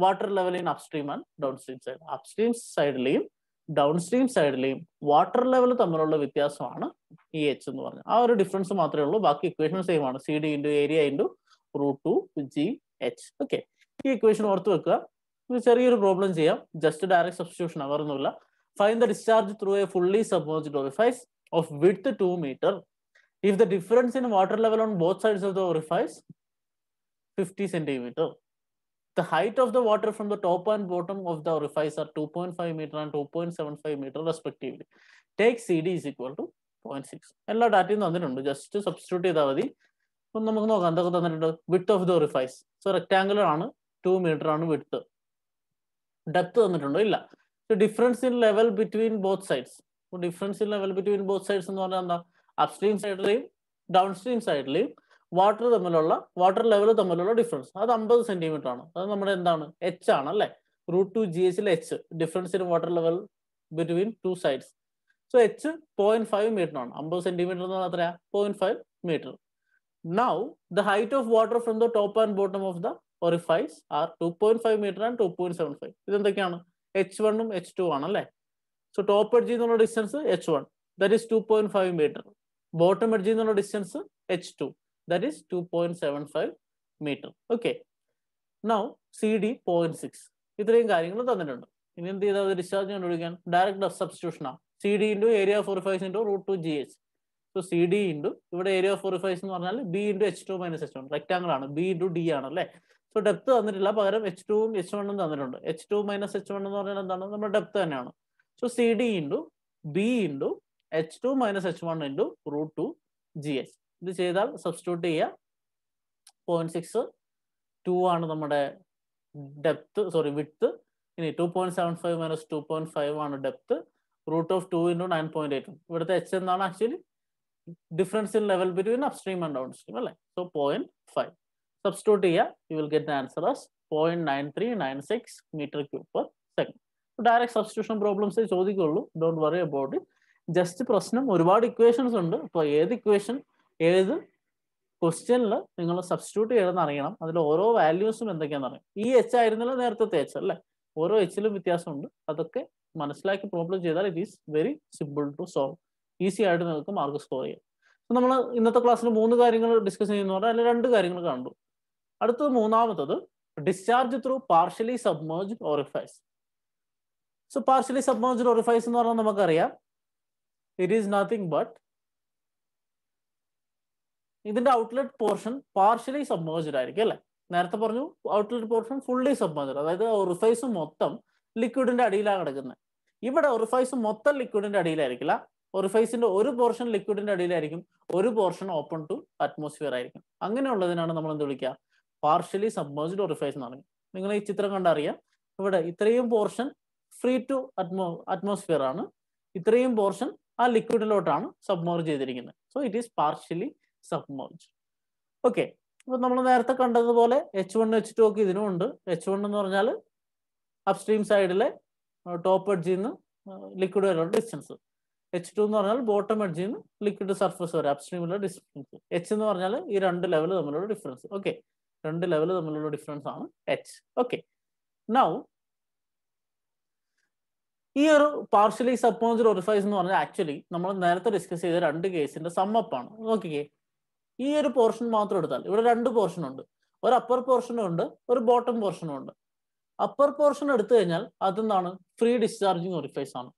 water level in upstream and down downstream side upstream സൈഡിലെയും ഡൗൺ സ്ട്രീം സൈഡിലെയും വാട്ടർ ലെവൽ തമ്മിലുള്ള വ്യത്യാസമാണ് ഈ എച്ച് എന്ന് പറഞ്ഞാൽ ആ ഒരു ഡിഫറൻസ് മാത്രമേ ഉള്ളൂ ബാക്കി ഇക്വേഷൻ സെയിം ആണ് C D into area into root two G H okay ഈ ഇക്വേഷൻ ഓർത്ത് വെക്കുക ചെറിയൊരു പ്രോബ്ലം ചെയ്യാം ജസ്റ്റ് ഡയറക്ട് സബ്സ്റ്റിറ്റ്യൂഷൻ അവർ ഒന്നുമില്ല fine the discharge through a fully submerged of with two metre if the difference in water level on both sides of the orifice 50 centimeter the height of the water from the top and bottom of the orifice are 2.5 meter and 2.75 meter respectively take cd is equal to 0.6 ella data thandirundu just substitute edavadi appo namukku nokka endakku thandirundu width of the orifice so rectangular aanu 2 meter aanu width depth thandirundo illa so difference in level between both sides so difference in level between both sides ennu parayanda upstream സൈഡിലെയും ഡൗൺ സ്ട്രീം സൈഡിലെയും വാട്ടർ തമ്മിലുള്ള വാട്ടർ ലെവൽ തമ്മിലുള്ള ഡിഫറൻസ് അത് അമ്പത് സെന്റിമീറ്റർ ആണ് അത് നമ്മുടെ എന്താണ് എച്ച് ആണ് അല്ലെ റൂട്ട് ടു ജി എച്ചിൽ H difference in water level between two sides so H point five metre ആണ് അമ്പത് സെന്റിമീറ്റർ എന്ന് പറഞ്ഞാൽ എത്രയാ point five metre now the height of water from the top and bottom of the five are two point five metre and two point seven five ഇതെന്തൊക്കെയാണ് എച്ച് വണ്ണും എച്ച് ടു ആണ് അല്ലേ സോ ടോപ്പ് എഡ്ജ് നിന്നുള്ള distance H one that is two point five metre bottom എഡ്ജിൽ നിന്നുള്ള distance H two that is two point seven five metre okay now C D point six ഇത്രയും കാര്യങ്ങൾ തന്നിട്ടുണ്ട് ഇനി എന്ത് ചെയ്താൽ ഡിസ്ചാർജ് കണ്ടുപിടിക്കാൻ ഡയറക്ട് ആണ് C D into area four five into root two G H so C D into ഇവിടെ ഏരിയ ഫോർ ഫൈവ് എന്ന് പറഞ്ഞാൽ B into H two minus H one rectangle ആണ് ബി ഇൻറ്റു ഡി ആണ് അല്ലേ സോ ഡെപ്ത് തന്നിട്ടില്ല പകരം എച്ച് ടുവും എച്ച് വണ്ണും തന്നിട്ടുണ്ട് H two minus H one എന്ന് പറഞ്ഞാൽ എന്താണ് നമ്മുടെ ഡെപ്ത് തന്നെയാണ് so C D into B into H two minus H one into root two G H ഇത് ചെയ്താൽ സബ്സ്റ്റിറ്റ്യൂട്ട് ചെയ്യുക പോയിന്റ് സിക്സ് ടു ആണ് നമ്മുടെ ഡെപ്ത്ത് സോറി വിത്ത് ഇനി two point seven five minus two point five ആണ് depth root of two into nine point eight ഇവിടുത്തെ എച്ച് എന്താണ് actually difference in level between upstream and down downstream അല്ലേ സോ പോയിന്റ് ഫൈവ് സബ്സ്റ്റിറ്റ്യൂട്ട് ചെയ്യുക you will get answer as point nine three nine six metre cube per second direct substitution problems ചോദിക്കുള്ളൂ don't worry about it just പ്രശ്നം ഒരുപാട് ഇക്വേഷൻസ് ഉണ്ട് അപ്പോൾ ഏത് ഇക്വേഷൻ ഏത് ക്വസ്റ്റ്യനിൽ നിങ്ങൾ സബ്സ്റ്റിറ്റ്യൂട്ട് ചെയ്യണമെന്ന് അറിയണം അതിൽ ഓരോ വാല്യൂസും എന്തൊക്കെയാണെന്ന് അറിയാം ഈ എച്ച് ആയിരുന്നില്ല നേരത്തെ എച്ച് അല്ലേ ഓരോ എച്ചിലും വ്യത്യാസമുണ്ട് അതൊക്കെ മനസ്സിലാക്കി പ്രോബ്ലം ചെയ്താൽ it is very simple to solve easy ആയിട്ട് നിങ്ങൾക്ക് മാർക്ക് സ്കോർ ചെയ്യാം നമ്മൾ ഇന്നത്തെ ക്ലാസ്സിൽ മൂന്ന് കാര്യങ്ങൾ ഡിസ്കസ് ചെയ്യുന്ന പറഞ്ഞാൽ അതിൽ രണ്ട് കാര്യങ്ങൾ കണ്ടു അടുത്തത് മൂന്നാമത്തത് discharge through partially submerge orifice so partially submerge orifice എന്ന് പറഞ്ഞാൽ നമുക്കറിയാം ഇറ്റ് ഈസ് നത്തിങ് ബട്ട് ഇതിന്റെ ഔട്ട്ലെറ്റ് പോർഷൻ പാർഷ്യലി സബ്മേർജ്ഡ് ആയിരിക്കും അല്ലെ നേരത്തെ പറഞ്ഞു ഔട്ട്ലെറ്റ് പോർഷൻ ഫുള്ളി സബ്മേർജ്ഡ് അതായത് റിഫൈസ് മൊത്തം ലിക്വിഡിന്റെ അടിയിലാണ് കിടക്കുന്നത് ഇവിടെ ഒറിഫൈസ് മൊത്തം ലിക്വിഡിന്റെ അടിയിലായിരിക്കില്ല ഒറിഫൈസിന്റെ ഒരു പോർഷൻ ലിക്വിഡിന്റെ അടിയിലായിരിക്കും ഒരു പോർഷൻ ഓപ്പൺ ടു അറ്റ്മോസ്ഫിയർ ആയിരിക്കും അങ്ങനെയുള്ളതിനാണ് നമ്മൾ എന്ത് വിളിക്കുക പാർഷ്യലി സബ്മേർജ്ഡ് ഒറിഫൈസ് എന്ന് പറഞ്ഞു നിങ്ങൾ ഈ ചിത്രം കണ്ടറിയാം ഇവിടെ ഇത്രയും portion free to atmo atmosphere ആണ് ഇത്രയും പോർഷൻ ആ ലിക്വിഡിലോട്ടാണ് സബ്മോർജ് ചെയ്തിരിക്കുന്നത് so it is partially submerge okay അപ്പൊ നമ്മൾ നേരത്തെ കണ്ടതുപോലെ എച്ച് വൺ എച്ച് ടു ഒക്കെ ഇതിനും ഉണ്ട് എച്ച് വൺ എന്ന് പറഞ്ഞാൽ അപ്സ്ട്രീം സൈഡിലെ ടോപ്പ് എഡ്ജിൽ നിന്ന് ലിക്വിഡ് വരെയുള്ള ഡിസ്റ്റൻസ് എച്ച് ടു എന്ന് പറഞ്ഞാൽ ബോട്ടം എഡ്ജിൽ നിന്ന് ലിക്വിഡ് സർഫസ് വരെ അപ്സ്ട്രീമിലെ ഡിസ്റ്റൻസ് എച്ച് എന്ന് പറഞ്ഞാൽ ഈ രണ്ട് ലെവൽ തമ്മിലുള്ള ഡിഫറൻസ് ഓക്കെ രണ്ട് ലെവൽ തമ്മിലുള്ള ഡിഫറൻസ് ആണ് എച്ച് ഓക്കെ നൗ ഈ ഒരു പാർഷ്യലി സപ്പോസ്ഡ് ഒറിഫൈസ് എന്ന് പറഞ്ഞാൽ ആക്ച്വലി നമ്മൾ നേരത്തെ ഡിസ്കസ് ചെയ്ത രണ്ട് കേസിന്റെ സമ്മപ്പാണ് നോക്കിക്കേ ഈ ഒരു പോർഷൻ മാത്രം എടുത്താൽ ഇവിടെ രണ്ട് പോർഷൻ ഉണ്ട് ഒരു അപ്പർ പോർഷനും ഉണ്ട് ഒരു ബോട്ടം പോർഷനും ഉണ്ട് അപ്പർ പോർഷൻ എടുത്തു കഴിഞ്ഞാൽ അതെന്താണ് ഫ്രീ ഡിസ്ചാർജിങ് ഒറിഫൈസ് ആണ്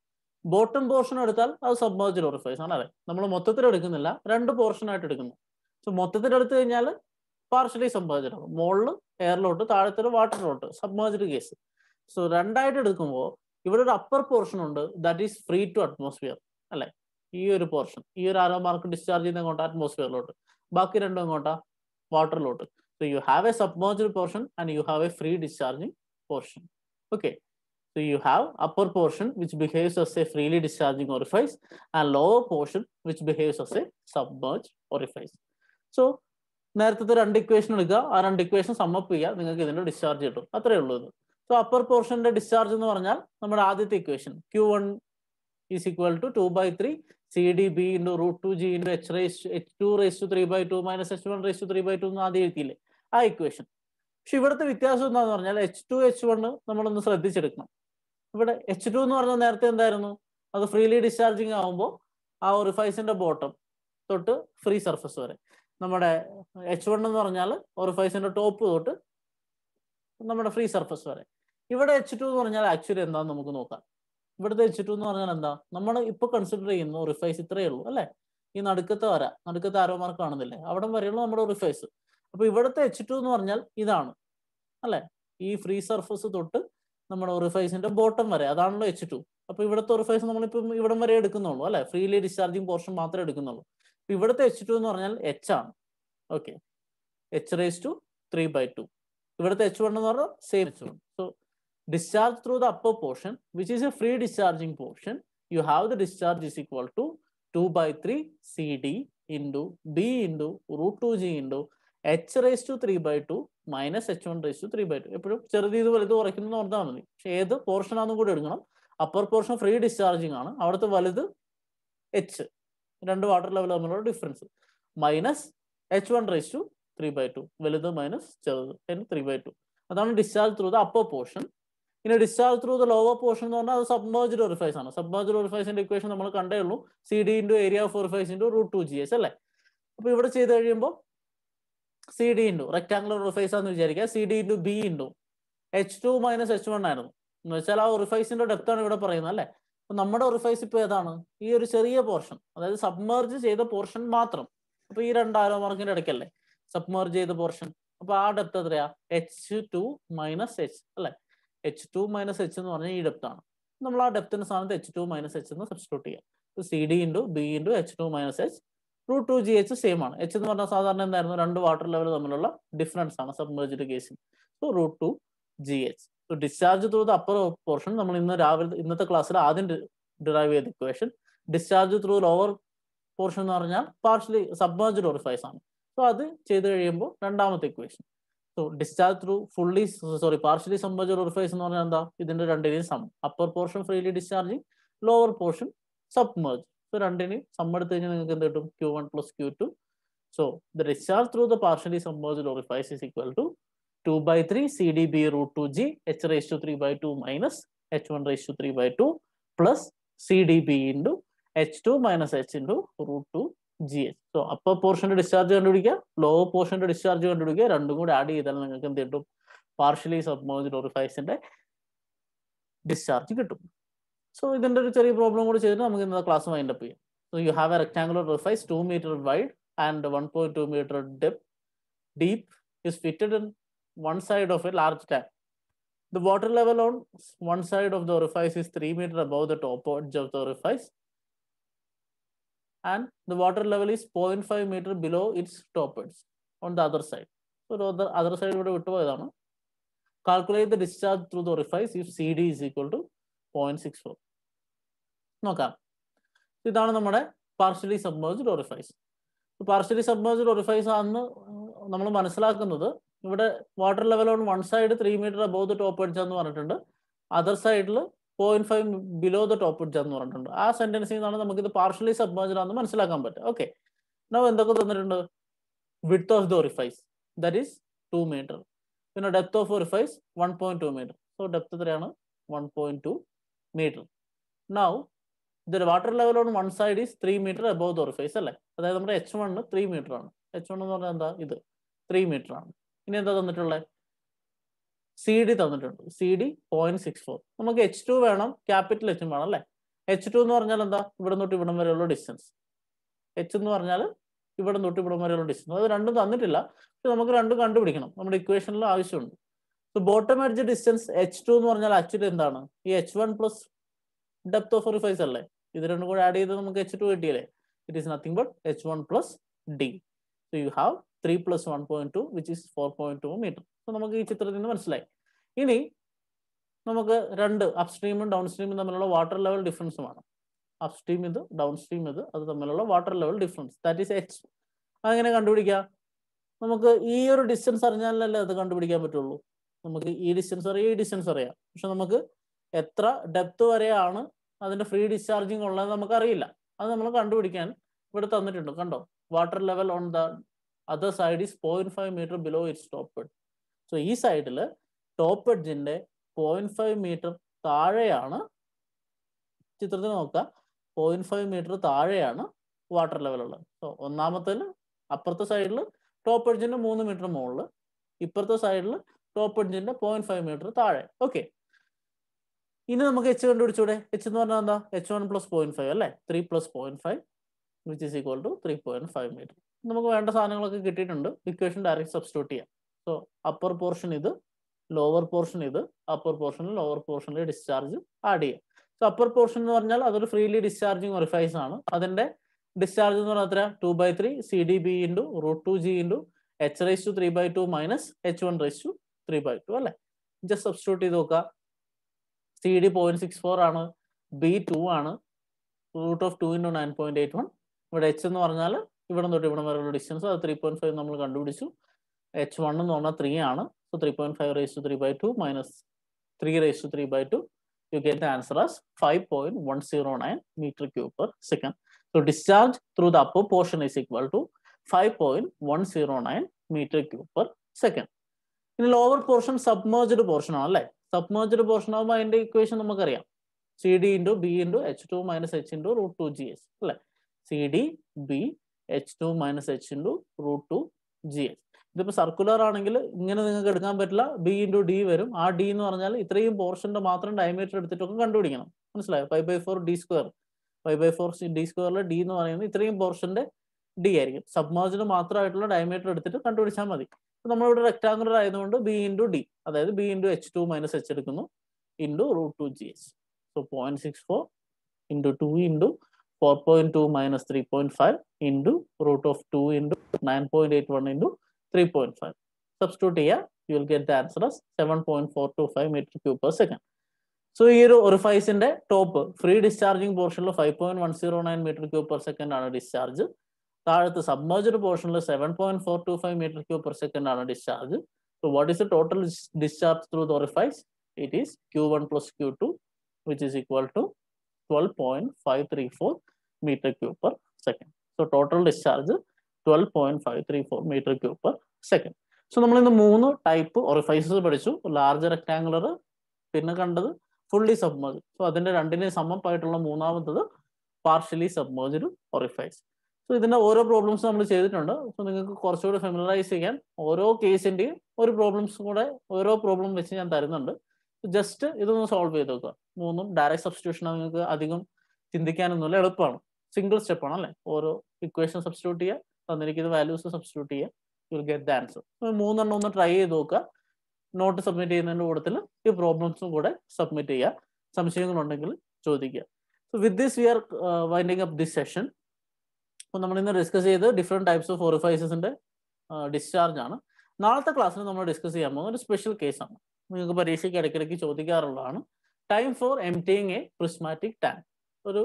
ബോട്ടം പോർഷൻ എടുത്താൽ അത് സബ്മേർജഡ് ഒറിഫൈസ് ആണ് അതെ നമ്മൾ മൊത്തത്തിൽ എടുക്കുന്നില്ല രണ്ട് പോർഷൻ ആയിട്ട് എടുക്കുന്നു സോ മൊത്തത്തിൽ എടുത്തു കഴിഞ്ഞാൽ പാർഷ്യലി സബ്മേർജഡ് ആണ് മുകളിൽ എയറിലോട്ട് താഴത്തിൽ വാട്ടറിലോട്ട് സബ്മേർജഡ് കേസ് സോ രണ്ടായിട്ട് എടുക്കുമ്പോൾ ഇവിടെ ഒരു അപ്പർ പോർഷൻ ഉണ്ട് that is free to atmosphere അല്ലെ ഈ ഒരു പോർഷൻ ഈ ഒരു ആരോ മാർക്ക് ഡിസ്ചാർജ് ചെയ്യുന്ന അങ്ങോട്ട് അറ്റ്മോസ്ഫിയറിലോട്ട് ബാക്കി രണ്ടും അങ്ങോട്ടാ വാട്ടറിലോട്ട് so you have a submerged portion and you have a free discharging portion okay So you have upper portion which behaves as a freely discharging orifice and lower portion which behaves as a submerged orifice. So നേരത്തെ രണ്ട് ഇക്വേഷൻ എടുക്കുക ആ രണ്ട് ഇക്വേഷൻ സമ്മപ്പ് ചെയ്യുക നിങ്ങൾക്ക് ഇതിന്റെ ഡിസ്ചാർജ് കിട്ടും അത്രേ ഉള്ളൂ ഇത് സോ അപ്പർ പോർഷന്റെ ഡിസ്ചാർജ് എന്ന് പറഞ്ഞാൽ നമ്മുടെ ആദ്യത്തെ equation Q one is equal to two by three C D B into root two G into H raise H two raise to three by two minus H one raise to three by two എന്ന് ആദ്യം എഴുതിയില്ലേ ആ ഇക്വേഷൻ പക്ഷെ ഇവിടുത്തെ വ്യത്യാസം എന്താന്ന് പറഞ്ഞാൽ എച്ച് ടു എച്ച് വൺ നമ്മളൊന്ന് ശ്രദ്ധിച്ചെടുക്കണം ഇവിടെ എച്ച് ടു എന്ന് പറഞ്ഞാൽ നേരത്തെ എന്തായിരുന്നു അത് ഫ്രീലി ഡിസ്ചാർജിങ് ആകുമ്പോൾ ആ ഒരു ഫൈസിന്റെ ബോട്ടം തൊട്ട് ഫ്രീ സർഫസ് വരെ നമ്മുടെ എച്ച് വൺ എന്ന് പറഞ്ഞാൽ ഒരു ഫൈസിന്റെ ടോപ്പ് തൊട്ട് നമ്മുടെ ഫ്രീ സർഫസ് വരെ ഇവിടെ എച്ച് ടു എന്ന് പറഞ്ഞാൽ ആക്ച്വലി എന്താന്ന് നമുക്ക് നോക്കാം ഇവിടുത്തെ എച്ച് ടു എന്ന് പറഞ്ഞാൽ എന്താ നമ്മൾ ഇപ്പൊ കൺസിഡർ ചെയ്യുന്നു റിഫൈസ് ഇത്രയേ ഉള്ളൂ അല്ലെ ഈ നടുക്കത്തെ വര നടുക്കത്തെ മാർക്ക് കാണുന്നില്ലേ അവിടെ വരെയുള്ളൂ നമ്മുടെ റിഫൈസ് അപ്പൊ ഇവിടുത്തെ എച്ച് ടു എന്ന് പറഞ്ഞാൽ ഇതാണ് അല്ലെ ഈ ഫ്രീ സർഫസ് തൊട്ട് നമ്മുടെ റിഫൈസിന്റെ ബോട്ടം വരെ അതാണല്ലോ എച്ച് ടു അപ്പൊ ഇവിടുത്തെ റിഫൈസ് നമ്മളിപ്പം ഇവിടം വരെ എടുക്കുന്നുള്ളൂ അല്ലെ ഫ്രീലി ഡിസ്ചാർജിങ് പോർഷൻ മാത്രമേ എടുക്കുന്നുള്ളൂ ഇവിടുത്തെ എച്ച് ടു എന്ന് പറഞ്ഞാൽ എച്ച് ആണ് okay H raise to three by two ഇവിടുത്തെ എച്ച് വൺ എന്ന് പറഞ്ഞാൽ same H one so discharge through the upper portion which is a free discharging portion you have the discharge is equal to two by three C D into B into root two G into H raise to three by two minus H one raise to three by two എപ്പോഴും ചെറുത് ഇത് വലുത് കുറയ്ക്കുന്നു എന്ന് പറഞ്ഞാൽ മതി പക്ഷെ ഏത് പോർഷൻ ആണെന്നും കൂടി എടുക്കണം അപ്പർ പോർഷൻ ഫ്രീ ഡിസ്ചാർജിങ് ആണ് അവിടുത്തെ വലുത് എച്ച് രണ്ട് വാട്ടർ ലെവൽ തമ്മിലുള്ള difference minus H one raise to three by two വലുത് മൈനസ് ചെറുത് അതിന് ത്രീ ബൈ ടു അതാണ് discharge through the upper portion ഇനി discharge through the lower portion എന്ന് പറഞ്ഞാൽ അത് സബ്മേർജ് ഓറിഫൈസ് ആണ് സബ്മേർജ് ഓറിഫൈസിന്റെ ഇക്വേഷൻ നമ്മൾ കണ്ടേ ഉള്ളൂ C D into area of orifice into root two G S അല്ലേ അപ്പൊ ഇവിടെ ചെയ്ത് കഴിയുമ്പോൾ C D into rectangular orifice ആണെന്ന് വിചാരിക്കുക C D into B into H two minus H one ആയിരുന്നു എന്ന് വെച്ചാൽ ആ ഒറിഫൈസിന്റെ ഡെപ്ത് ആണ് ഇവിടെ പറയുന്നത് അല്ലേ അപ്പൊ നമ്മുടെ ഒറിഫൈസ് ഇപ്പൊ ഏതാണ് ഈ ഒരു ചെറിയ പോർഷൻ അതായത് സബ്മേർജ് ചെയ്ത പോർഷൻ മാത്രം അപ്പൊ ഈ രണ്ട് മാർക്കിന്റെ ഇടയ്ക്കല്ലേ സബ്മേർജ് ചെയ്ത പോർഷൻ അപ്പൊ ആ ഡെപ്ത് എത്രയാ എച്ച് ടു മൈനസ് എച്ച് അല്ലെ എച്ച് ടു മൈനസ് എച്ച് എന്ന് പറഞ്ഞാൽ ഈ ഡെപ്ത് ആണ് നമ്മൾ ആ ഡെപ്തിന് സ്ഥാനത്ത് എച്ച് ടു മൈനസ് എച്ച് എന്ന് സബ്സ്റ്റിറ്റ്യൂട്ട് ചെയ്യാം C D into B into H two minus H two two G H same ആണ് എച്ച് എന്ന് പറഞ്ഞാൽ സാധാരണ എന്തായിരുന്നു രണ്ട് വാട്ടർ ലെവൽ തമ്മിലുള്ള ഡിഫറൻസ് ആണ് സബ്മേർജ്ഡ് കേസിൽ so root two G H so discharge through the upper portion നമ്മൾ ഇന്ന് രാവിലെ ഇന്നത്തെ ക്ലാസ്സിൽ ആദ്യം ഡിറൈവ് ചെയ്ത equation discharge through lower portion എന്ന് പറഞ്ഞാൽ പാർഷ്യലി സബ്മേർജ്ഡ് ഓറിഫൈസ് ആണ് സോ അത് ചെയ്ത് കഴിയുമ്പോൾ രണ്ടാമത്തെ equation so discharge through fully sorry partially സംഭവിച്ച റിഫൈസ് എന്ന് പറഞ്ഞാൽ എന്താ ഇതിന്റെ രണ്ടിനെയും sum upper portion freely discharging lower portion submerge so രണ്ടിനെയും സം എടുത്തു കഴിഞ്ഞാൽ നിങ്ങൾക്ക് എന്ത് കിട്ടും Q one plus Q two so the discharge through the partially സംഭവിച്ച orifice is equal to two by three C D B root two G H raise to three by two minus H one raise to three by two plus C D B into H two minus H into root two G H so upper പോർഷന്റെ ഡിസ്ചാർജ് കണ്ടുപിടിക്കുക ലോവർ പോർഷന്റെ ഡിസ്ചാർജ് കണ്ടുപിടിക്കുക രണ്ടും കൂടി ആഡ് ചെയ്താൽ നിങ്ങൾക്ക് എന്ത് കിട്ടും പാർഷ്യലി സബ്മോജ് ലോറിഫൈസിന്റെ ഡിസ്ചാർജ് കിട്ടും സോ ഇതിന്റെ ഒരു ചെറിയ പ്രോബ്ലം കൂടി ചെയ്തിട്ട് നമുക്ക് ഇന്നത്തെ ക്ലാസ് വൈൻഡ് അപ്പ് ചെയ്യാം so you have a rectangular orifice two metre wide and one point two metre dep deep is fitted in one side of a large tank the water level on one side of the orifice is 3 metre above the top of the the and the water level is 0.5 meter below its top ends on the other side. So the other side ഇവിടെ വിട്ടുപോയതാണ് Calculate the discharge through the orifice if CD is equal to 0.64. നോക്കാം ഇതാണ് നമ്മുടെ partially submerged orifice partially submerged orifice ആണെന്ന് നമ്മൾ മനസ്സിലാക്കുന്നത് ഇവിടെ water level on one side three metre above the top അടിച്ചാന്ന് പറഞ്ഞിട്ടുണ്ട് അതർ സൈഡിൽ point five below the top edge എന്ന് പറഞ്ഞിട്ടുണ്ട് ആ സെന്റൻസിൽ നിന്നാണ് നമുക്ക് ഇത് പാർഷ്യലി സബ്മേജഡ് ആണെന്ന് മനസ്സിലാക്കാൻ പറ്റും ഓക്കെ നമ്മൾ എന്തൊക്കെ തന്നിട്ടുണ്ട് width of the orifice that is two metre പിന്നെ depth of orifice one point two metre so depth എത്രയാണ് one point two metre now ഇതിൽ water level on one side is three metre above the orifice അല്ലേ അതായത് നമ്മുടെ എച്ച് വണ് ത്രീ മീറ്റർ ആണ് എച്ച് വൺ എന്ന് പറഞ്ഞാൽ എന്താ ഇത് ത്രീ മീറ്റർ ആണ് ഇനി എന്താ തന്നിട്ടുള്ളത് സി ഡി തന്നിട്ടുണ്ട് C D point six four നമുക്ക് എച്ച് ടു വേണം ക്യാപിറ്റൽ എച്ചും വേണം അല്ലേ എച്ച് ടു എന്ന് പറഞ്ഞാൽ എന്താ ഇവിടെ തൊട്ട് ഇവിടം വരെയുള്ള ഡിസ്റ്റൻസ് എച്ച് എന്ന് പറഞ്ഞാൽ ഇവിടെ തൊട്ട് ഇവിടം വരെയുള്ള ഡിസ്റ്റൻസ് അത് രണ്ടും തന്നിട്ടില്ല പക്ഷെ നമുക്ക് രണ്ടും കണ്ടുപിടിക്കണം നമ്മുടെ ഇക്വേഷനിൽ ആവശ്യമുണ്ട് bottom edge distance H two എന്ന് പറഞ്ഞാൽ ആക്ച്വലി എന്താണ് ഈ H one plus depth of orifice അല്ലേ ഇത് രണ്ടും കൂടെ ആഡ് ചെയ്ത് നമുക്ക് എച്ച് ടു കിട്ടിയല്ലേ it is nothing but H one plus D so you have three plus one point two which is four point two metre നമുക്ക് ഈ ചിത്രത്തിൽ നിന്ന് മനസ്സിലായി ഇനി നമുക്ക് രണ്ട് അപ്സ്ട്രീമും ഡൗൺ സ്ട്രീമും തമ്മിലുള്ള വാട്ടർ ലെവൽ ഡിഫറൻസ് വേണം അപ്സ്ട്രീം ഇത് ഡൗൺ സ്ട്രീം ഇത് അത് തമ്മിലുള്ള water level difference that is H അതെങ്ങനെ കണ്ടുപിടിക്കുക നമുക്ക് ഈ ഒരു ഡിസ്റ്റൻസ് അറിഞ്ഞാലല്ലേ അത് കണ്ടുപിടിക്കാൻ പറ്റുള്ളൂ നമുക്ക് ഈ ഡിസ്റ്റൻസ് അറിയാം ഈ ഡിസ്റ്റൻസ് അറിയാം പക്ഷെ നമുക്ക് എത്ര ഡെപ്ത് വരെയാണ് അതിന്റെ ഫ്രീ ഡിസ്ചാർജിങ് ഉള്ളത് നമുക്കറിയില്ല അത് നമ്മൾ കണ്ടുപിടിക്കാൻ ഇവിടെ തന്നിട്ടുണ്ട് കണ്ടോ water level on the other side is point five metre below stop top so ഈ സൈഡിൽ ടോപ്പ് എഡ്ജിന്റെ പോയിന്റ് ഫൈവ് മീറ്റർ താഴെയാണ് ചിത്രത്തിൽ നോക്കുക പോയിന്റ് ഫൈവ് മീറ്റർ താഴെയാണ് വാട്ടർ ലെവൽ ഉള്ളത് സോ ഒന്നാമത്തേൽ അപ്പുറത്തെ സൈഡിൽ ടോപ്പ് എഡ്ജിൻ്റെ മൂന്ന് മീറ്റർ മുകളിൽ ഇപ്പുറത്തെ സൈഡിൽ ടോപ്പ് എഡ്ജിന്റെ പോയിന്റ് ഫൈവ് മീറ്റർ താഴെ ഓക്കെ ഇനി നമുക്ക് എച്ച് കണ്ടുപിടിച്ചൂടെ എച്ച് എന്ന് പറഞ്ഞാൽ എന്താ H one plus point five അല്ലേ three plus point five which is equal to three point five metre നമുക്ക് വേണ്ട സാധനങ്ങളൊക്കെ കിട്ടിയിട്ടുണ്ട് ഇക്വേഷൻ ഡയറക്റ്റ് സബ്സ്റ്റിറ്റ്യൂട്ട് ചെയ്യാം സോ അപ്പർ പോർഷൻ ഇത് ലോവർ പോർഷൻ ഇത് അപ്പർ പോർഷനിൽ ലോവർ പോർഷനിൽ ഡിസ്ചാർജ് ആഡ് ചെയ്യുക സോ അപ്പർ പോർഷൻ എന്ന് പറഞ്ഞാൽ അതൊരു ഫ്രീലി ഡിസ്ചാർജിങ് ഒറിഫൈസ് ആണ് അതിന്റെ ഡിസ്ചാർജ് എന്ന് പറഞ്ഞാൽ എത്ര two by three C D B into root two G into H raise to three by two minus H one raise to three by two അല്ലേ ജസ്റ്റ് സബ്സ്റ്റിറ്റ്യൂട്ട് ചെയ്ത് നോക്കുക C D point six four ആണ് ബി ടു ആണ് root of two into nine point eight one ഇവിടെ എച്ച് എന്ന് പറഞ്ഞാൽ ഇവിടെ തൊട്ട് ഇവിടെ വരെയുള്ള ഡിസ്റ്റൻസ് അത് ത്രീ പോയിന്റ് ഫൈവ് നമ്മൾ കണ്ടുപിടിച്ചു എച്ച് വൺ എന്ന് പറഞ്ഞാൽ ത്രീ ആണ് so three point five raise to three by two minus three raise to three by two you get answer as five point one zero nine metre cube per second so discharge through the So portion is equal to five point one zero nine metre cube per second ഇനി ലോവർ പോർഷൻ സബ്മേർജ്ഡ് പോർഷൻ ആണ് അല്ലേ സബ്മേർജ്ഡ് പോർഷൻ ആകുമ്പോൾ അതിന്റെ ഇക്വേഷൻ നമുക്കറിയാം C D into B into H two minus H into root two G S അല്ലേ C D B H two minus H into root two G S ഇതിപ്പോൾ സർക്കുലർ ആണെങ്കിൽ ഇങ്ങനെ നിങ്ങൾക്ക് എടുക്കാൻ പറ്റില്ല ബി ഇൻറ്റു ഡി വരും ആ ഡി എന്ന് പറഞ്ഞാൽ ഇത്രയും പോർഷൻ്റെ മാത്രം ഡയമീറ്റർ എടുത്തിട്ടൊക്കെ കണ്ടുപിടിക്കണം മനസ്സിലായോ five by four D square five by four D സ്ക്വയറിൽ ഡി എന്ന് പറയുന്നത് ഇത്രയും പോർഷൻ്റെ ഡി ആയിരിക്കും സബ്മേർജിന് മാത്രമായിട്ടുള്ള ഡയമീറ്റർ എടുത്തിട്ട് കണ്ടുപിടിച്ചാൽ മതി നമ്മളിവിടെ റെക്ടാങ്കുലർ ആയതുകൊണ്ട് ബി ഇൻറ്റു ഡി അതായത് B into H two minus H എടുക്കുന്നു into root two G H so point six four into two into four point two minus three point five into root of two into nine point eight one into 3.5. Substitute here, you will get the answer as 7.425 meter cube per second. So here orifice in the top free discharging portion of 5.109 meter cube per second on a discharge. The submerged portion is 7.425 meter cube per second on a discharge. So what is the total discharge through the orifice? It is Q1 plus Q2, which is equal to 12.534 meter cube per second. So total discharge twelve point five three four metre cube per second so നമ്മൾ ഇന്ന് മൂന്ന് ടൈപ്പ് ഒറിഫൈസസ് പഠിച്ചു ലാർജ് റെക്ടാങ്കുലർ പിന്നെ കണ്ടത് ഫുള്ളി സബ്മേർജ് സോ അതിന്റെ രണ്ടിന് സമമായിട്ടുള്ള മൂന്നാമത്തത് പാർഷ്യലി സബ്മേർജ്ഡ് ഒറിഫൈസ് സോ ഇതിന്റെ ഓരോ പ്രോബ്ലംസ് നമ്മൾ ചെയ്തിട്ടുണ്ട് സോ നിങ്ങൾക്ക് കുറച്ചുകൂടി ഫെമിലറൈസ് ചെയ്യാൻ ഓരോ കേസിന്റെയും ഒരു പ്രോബ്ലംസ് കൂടെ ഓരോ പ്രോബ്ലം വെച്ച് ഞാൻ തരുന്നുണ്ട് ജസ്റ്റ് ഇതൊന്ന് സോൾവ് ചെയ്ത് നോക്കുക മൂന്നും ഡയറക്റ്റ് സബ്സ്റ്റിറ്റ്യൂഷൻ നിങ്ങൾക്ക് അധികം ചിന്തിക്കാനൊന്നുമില്ല എളുപ്പമാണ് സിംഗിൾ സ്റ്റെപ്പ് ആണ് അല്ലേ ഓരോ ഇക്വേഷൻ സബ്സ്റ്റിറ്റ്യൂട്ട് ചെയ്യുക തന്നിരിക്കുന്ന വാല്യൂസ് സബ്സ്റ്റിറ്റ്യൂട്ട് ചെയ്യുക you will get the answer മൂന്നെണ്ണം ഒന്ന് ട്രൈ ചെയ്ത് നോക്കുക നോട്ട് സബ്മിറ്റ് ചെയ്യുന്നതിൻ്റെ കൂട്ടത്തിൽ ഈ പ്രോബ്ലംസും കൂടെ സബ്മിറ്റ് ചെയ്യുക സംശയങ്ങളുണ്ടെങ്കിൽ ചോദിക്കുക so with this we are winding up this session അപ്പോൾ നമ്മൾ ഇന്ന് ഡിസ്കസ് ചെയ്ത് ഡിഫറെൻറ്റ് ടൈപ്സ് ഓഫ് ഓറിഫൈസസിൻ്റെ ഡിസ്ചാർജ് ആണ് നാളത്തെ ക്ലാസ്സിൽ നമ്മൾ ഡിസ്കസ് ചെയ്യാൻ പോകുന്ന ഒരു സ്പെഷ്യൽ കേസാണ് നിങ്ങൾക്ക് പരീക്ഷയ്ക്ക് ഇടയ്ക്കിടയ്ക്ക് ചോദിക്കാറുള്ളതാണ് time for M A prismatic tank ഒരു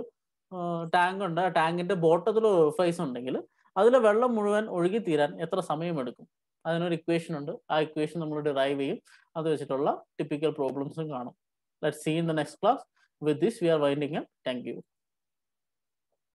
ടാങ്ക് uh, ഉണ്ട് ആ ടാങ്കിന്റെ ബോട്ടത്തിൽ ഓറിഫൈസ് ഉണ്ടെങ്കിൽ അതിലെ വെള്ളം മുഴുവൻ ഒഴുകി തീരാൻ എത്ര സമയമെടുക്കും അതിനൊരു ഇക്വേഷൻ ഉണ്ട് ആ ഇക്വേഷൻ നമ്മൾ ഡിറൈവ് ചെയ്യും അത് വെച്ചിട്ടുള്ള ടിപ്പിക്കൽ പ്രോബ്ലംസും കാണും let see in the next class with this we are winding thank U